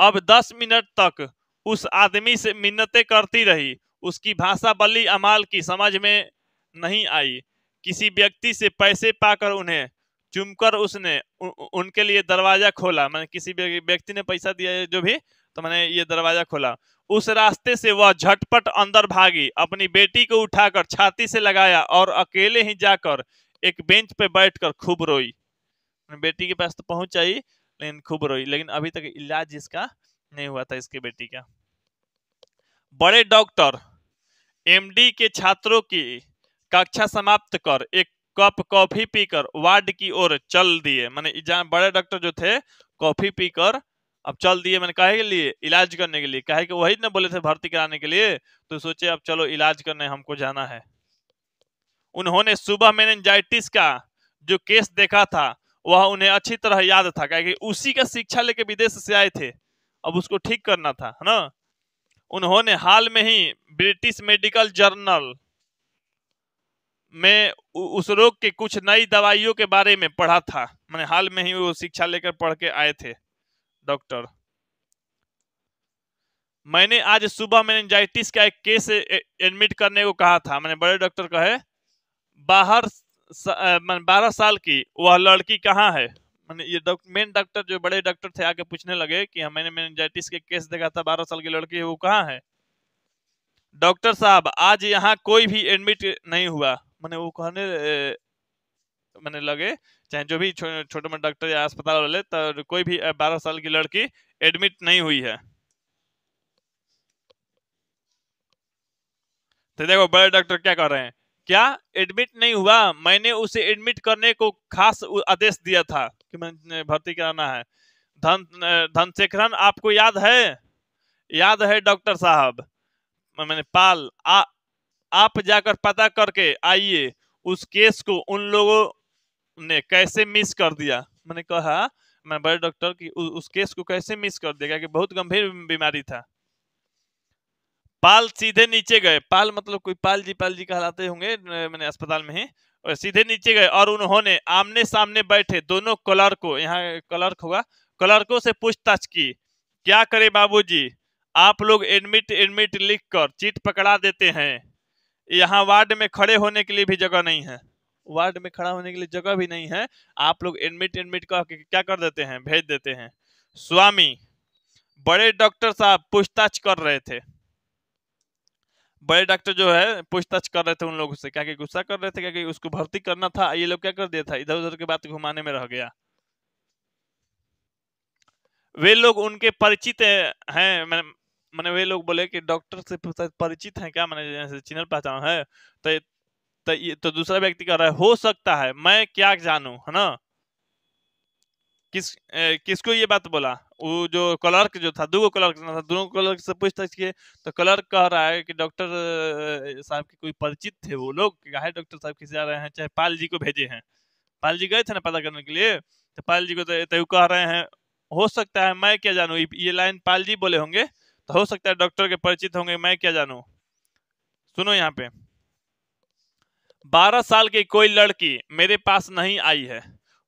अब दस मिनट तक उस आदमी से मिन्नतें करती रही उसकी भाषा बली अमाल की समझ में नहीं आई किसी व्यक्ति से पैसे पाकर उन्हें चुमकर उसने उ, उनके लिए दरवाजा खोला मैंने किसी व्यक्ति ने पैसा दिया जो भी तो मैंने ये दरवाजा खोला उस रास्ते से वह झटपट अंदर भागी अपनी बेटी को उठाकर छाती से लगाया और अकेले ही जाकर एक बेंच पे बैठकर खूब रोई बेटी के पास तो पहुंच आई लेकिन खूब रोई लेकिन अभी तक इलाज इसका नहीं हुआ था इसके बेटी का बड़े डॉक्टर एमडी के छात्रों की कक्षा समाप्त कर एक कप कॉफी पीकर वार्ड की ओर चल दिए मैंने बड़े डॉक्टर जो थे कॉफी पीकर अब चल दिए मैंने कहे के लिए इलाज करने के लिए कहे कि वही ना बोले थे भर्ती कराने के लिए तो सोचे अब चलो इलाज करने हमको जाना है उन्होंने सुबह मेनेंजाइटिस का जो केस देखा था वह उन्हें अच्छी तरह याद था कहे कि उसी का शिक्षा लेके विदेश से आए थे अब उसको ठीक करना था है ना उन्होंने हाल में ही ब्रिटिश मेडिकल जर्नल में उस रोग के कुछ नई दवाइयों के बारे में पढ़ा था मैंने हाल में ही वो शिक्षा लेकर पढ़ के आए थे डॉक्टर मैंने आज सुबह एंजाइटिस का एक केस एडमिट करने को कहा था मैंने बड़े डॉक्टर कहे बाहर बारह साल की वह लड़की कहाँ है मैंने ये मेन डॉक्टर जो बड़े डॉक्टर थे आके पूछने लगे कि हाँ, मैंने एंजाइटिस के केस देखा था बारह साल की लड़की है वो कहाँ है डॉक्टर साहब आज यहाँ कोई भी एडमिट नहीं हुआ मैंने वो कहने मैंने लगे चाहे जो भी छो, छोटे मोटे डॉक्टर या अस्पताल वाले तो कोई भी बारह साल की लड़की एडमिट नहीं हुई है तो देखो बड़े डॉक्टर क्या कर रहे हैं क्या एडमिट नहीं हुआ मैंने उसे एडमिट करने को खास आदेश दिया था कि मैंने भर्ती कराना है धन धनशेखरन आपको याद है याद है डॉक्टर साहब मैंने पाल आ, आप जाकर पता करके आइए उस केस को उन लोगों ने कैसे मिस कर दिया मैंने कहा हाँ। मैं बड़े डॉक्टर की उ, उस केस को कैसे मिस कर दिया कि बहुत गंभीर बीमारी था पाल सीधे नीचे गए पाल मतलब कोई पाल जी पाल जी कहलाते होंगे मैंने अस्पताल में ही और सीधे नीचे गए और उन्होंने आमने सामने बैठे दोनों कलर को यहाँ क्लर्क होगा क्लर्कों से पूछताछ की क्या करे बाबू आप लोग एडमिट एडमिट लिख कर चीट पकड़ा देते हैं यहाँ वार्ड में खड़े होने के लिए भी जगह नहीं है वार्ड में खड़ा होने के लिए जगह भी नहीं है आप लोग एडमिट एडमिट के क्या कर देते हैं भेज देते हैं स्वामी बड़े डॉक्टर साहब पूछताछ कर रहे थे बड़े डॉक्टर जो है पूछताछ कर रहे थे उन लोगों से क्या कि गुस्सा कर रहे थे क्या कि उसको भर्ती करना था ये लोग क्या कर दिया था इधर उधर के बात घुमाने में रह गया वे लोग उनके परिचित हैं मैंने मैंने वे लोग बोले कि डॉक्टर से परिचित हैं क्या मैंने जैसे चिन्हल पहचान है तो तो ये तो दूसरा व्यक्ति कह रहा है हो सकता है मैं क्या जानू है ना किस ए, किसको ये बात बोला वो जो क्लर्क जो था दो क्लर्क था दोनों क्लर्क से पूछताछ किए तो क्लर्क कह रहा है कि डॉक्टर साहब के कोई परिचित थे वो लोग कहा डॉक्टर साहब किसे जा रहे हैं चाहे पाल जी को भेजे हैं पाल जी गए थे ना पता करने के लिए तो पाल जी को तो, तो कह रहे हैं हो सकता है मैं क्या जानू ये लाइन पाल जी बोले होंगे तो हो सकता है डॉक्टर के परिचित होंगे मैं क्या जानू सुनो यहाँ पे बारह साल की कोई लड़की मेरे पास नहीं आई है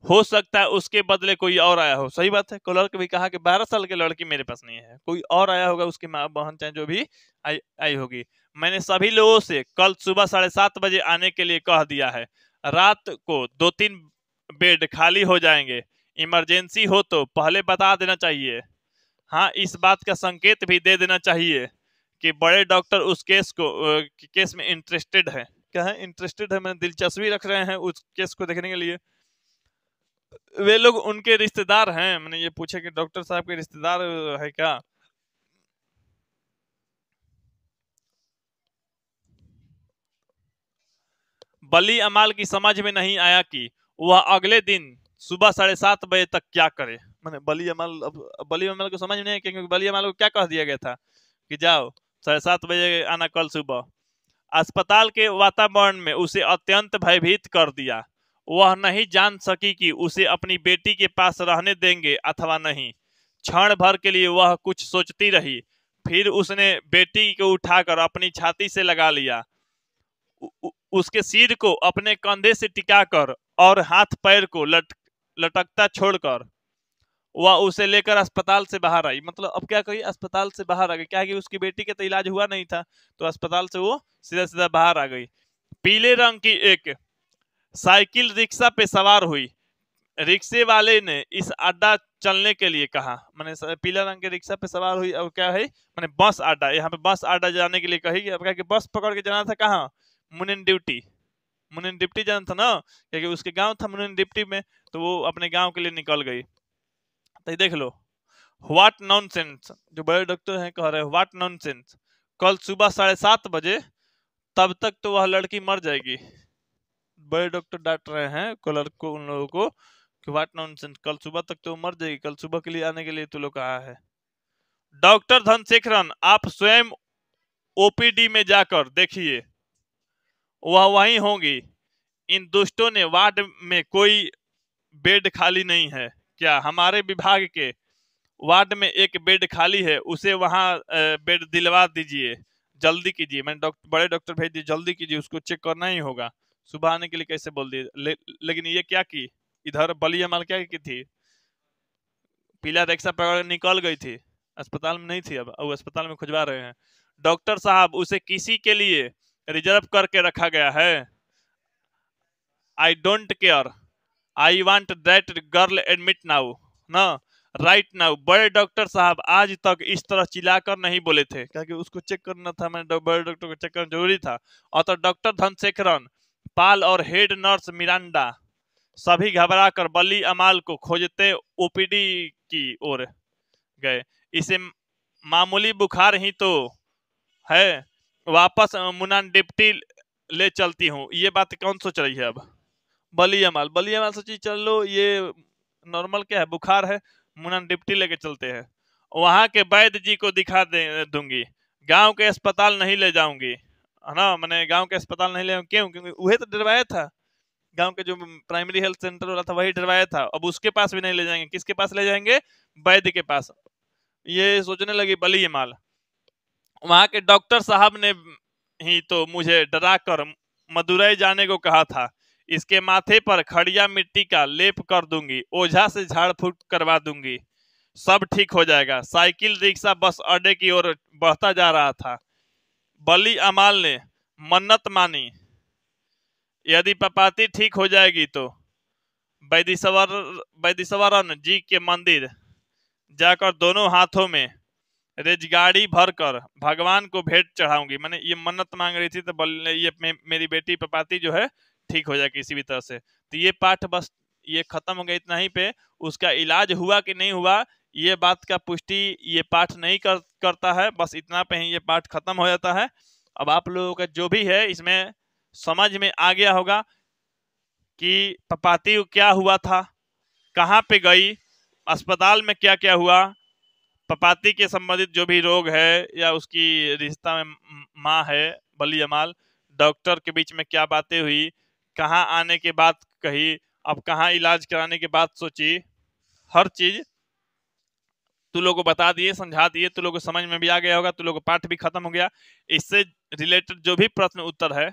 हो सकता है उसके बदले कोई और आया हो सही बात है कोलर भी कहा कि बारह साल की लड़की मेरे पास नहीं है कोई और आया होगा उसकी माँ बहन चाहे जो भी आई आई होगी मैंने सभी लोगों से कल सुबह साढ़े सात बजे आने के लिए कह दिया है रात को दो तीन बेड खाली हो जाएंगे इमरजेंसी हो तो पहले बता देना चाहिए हाँ इस बात का संकेत भी दे देना चाहिए कि बड़े डॉक्टर उस केस को केस में इंटरेस्टेड है क्या है इंटरेस्टेड है मैंने दिलचस्पी रख रहे हैं उस केस को देखने के लिए वे लोग उनके रिश्तेदार हैं मैंने ये पूछा कि डॉक्टर साहब के रिश्तेदार है क्या बली अमाल की समझ में नहीं आया कि वह अगले दिन सुबह साढ़े सात बजे तक क्या करे मैंने बली अमाल अब बली अमाल को समझ में नहीं आया क्योंकि बली अमाल को क्या कह दिया गया था कि जाओ साढ़े सात बजे आना कल सुबह अस्पताल के वातावरण में उसे अत्यंत भयभीत कर दिया वह नहीं जान सकी कि उसे अपनी बेटी के पास रहने देंगे अथवा नहीं क्षण भर के लिए वह कुछ सोचती रही फिर उसने बेटी को उठाकर अपनी छाती से लगा लिया उसके सिर को अपने कंधे से टिकाकर और हाथ पैर को लट लटकता छोड़कर वह उसे लेकर अस्पताल से बाहर आई मतलब अब क्या कही अस्पताल से बाहर आ गई क्या कि उसकी बेटी का तो इलाज हुआ नहीं था तो अस्पताल से वो सीधा सीधा बाहर आ गई पीले रंग की एक साइकिल रिक्शा पे सवार हुई रिक्शे वाले ने इस अड्डा चलने के लिए कहा मैंने पीला रंग के रिक्शा पे सवार हुई और क्या है मैंने बस अड्डा यहाँ पे बस अड्डा जाने के लिए कही अब क्या कि बस पकड़ के जाना था कहाँ मुनिन ड्यूटी मुनिन डिप्टी जाना था ना क्योंकि उसके गांव था मुनिन डिप्टी में तो वो अपने गांव के लिए निकल गई तो देख लो व्हाट नॉन जो बड़े डॉक्टर हैं कह रहे हैं व्हाट नॉन कल सुबह साढ़े सात बजे तब तक तो वह लड़की मर जाएगी बड़े डॉक्टर डांट रहे हैं कलर को उन लोगों को कि व्हाट नॉन कल सुबह तक तो मर जाएगी कल सुबह के लिए आने के लिए तो लोग कहा है डॉक्टर धनशेखरन आप स्वयं ओपीडी में जाकर देखिए वह वहीं होंगी इन दुष्टों ने वार्ड में कोई बेड खाली नहीं है क्या हमारे विभाग के वार्ड में एक बेड खाली है उसे वहाँ बेड दिलवा दीजिए जल्दी कीजिए मैंने डॉक्टर बड़े डॉक्टर भेज दिए जल्दी कीजिए उसको चेक करना ही होगा सुबह आने के लिए कैसे बोल दिए ले, लेकिन ये क्या की इधर बलिया माल क्या की थी पीला रिक्शा पकड़ निकल गई थी अस्पताल में नहीं थी अब वो अस्पताल में खुजवा रहे हैं डॉक्टर साहब उसे किसी के लिए रिजर्व करके रखा गया है I don't care I want that girl admit now न राइट नाउ बड़े डॉक्टर साहब आज तक इस तरह चिल्लाकर नहीं बोले थे क्या उसको चेक करना था मैंने बड़े डॉक्टर को चेक करना जरूरी था और तो डॉक्टर धनशेखरन पाल और हेड नर्स मिरांडा सभी घबरा कर बली अमाल को खोजते ओपीडी की ओर गए इसे मामूली बुखार ही तो है वापस मुनान डिप्टी ले चलती हूँ ये बात कौन सोच रही है अब बलियमाल बलियामाल सोची चलो ये नॉर्मल क्या है बुखार है मुना डिप्टी लेके चलते हैं वहाँ के वैद्य जी को दिखा दे दूंगी गांव के अस्पताल नहीं ले जाऊंगी है ना मैंने गांव के अस्पताल नहीं ले क्यों क्योंकि वही तो डरवाया था गांव के जो प्राइमरी हेल्थ सेंटर वाला था वही डरवाया था अब उसके पास भी नहीं ले जाएंगे किसके पास ले जाएंगे वैद्य के पास ये सोचने लगी बली वहाँ के डॉक्टर साहब ने ही तो मुझे डरा कर मदुरई जाने को कहा था इसके माथे पर खड़िया मिट्टी का लेप कर दूंगी ओझा से झाड़ फूक करवा दूंगी सब ठीक हो जाएगा साइकिल रिक्शा बस अड्डे की ओर बढ़ता जा रहा था बली अमाल ने मन्नत मानी यदि पपाती ठीक हो जाएगी तो वैदिशवर वैदिसवरन जी के मंदिर जाकर दोनों हाथों में रेजगाड़ी भरकर भगवान को भेंट चढ़ाऊंगी मैंने ये मन्नत मांग रही थी तो बल ये मे, मेरी बेटी पपाती जो है ठीक हो जाए किसी भी तरह से तो ये पाठ बस ये खत्म हो गया इतना ही पे उसका इलाज हुआ कि नहीं हुआ ये बात का पुष्टि ये पाठ नहीं कर करता है बस इतना पे ही ये पाठ खत्म हो जाता है अब आप लोगों का जो भी है इसमें समझ में आ गया होगा कि पपाती क्या हुआ था कहाँ पे गई अस्पताल में क्या क्या हुआ पपाती के संबंधित जो भी रोग है या उसकी रिश्ता में माँ है बली जमाल डॉक्टर के बीच में क्या बातें हुई कहाँ आने के बाद कही अब कहाँ इलाज कराने के बाद सोची हर चीज तू लोगों को बता दिए समझा दिए तू लोगों को समझ में भी आ गया होगा तू लोगों को पाठ भी खत्म हो गया इससे रिलेटेड जो भी प्रश्न उत्तर है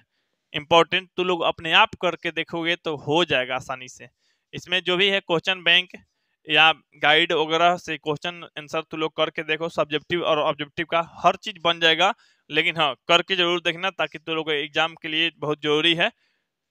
इम्पोर्टेंट तू लोग अपने आप करके देखोगे तो हो जाएगा आसानी से इसमें जो भी है क्वेश्चन बैंक या गाइड वगैरह से क्वेश्चन आंसर तू लोग करके देखो सब्जेक्टिव और ऑब्जेक्टिव का हर चीज बन जाएगा लेकिन हाँ करके जरूर देखना ताकि तू लोग एग्जाम के लिए बहुत जरूरी है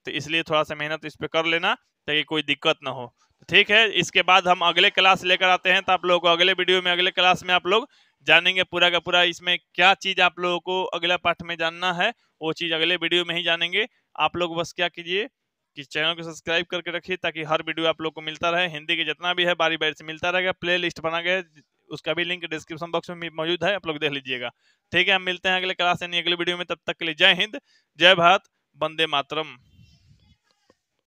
तो इसलिए थोड़ा सा मेहनत इस पर कर लेना ताकि कोई दिक्कत ना हो तो ठीक है इसके बाद हम अगले क्लास लेकर आते हैं तो आप लोगों को अगले वीडियो में अगले क्लास में आप लोग जानेंगे पूरा का पूरा इसमें क्या चीज़ आप लोगों को अगला पाठ में जानना है वो चीज़ अगले वीडियो में ही जानेंगे आप लोग बस क्या कीजिए कि चैनल को सब्सक्राइब करके रखिए ताकि हर वीडियो आप लोग को मिलता रहे हिंदी के जितना भी है बारी बारी से मिलता रहेगा प्ले लिस्ट बना गया उसका भी लिंक डिस्क्रिप्शन बॉक्स में मौजूद है आप लोग देख लीजिएगा ठीक है हम मिलते हैं अगले क्लास यानी अगले वीडियो में तब तक के लिए जय हिंद जय भारत वंदे मातरम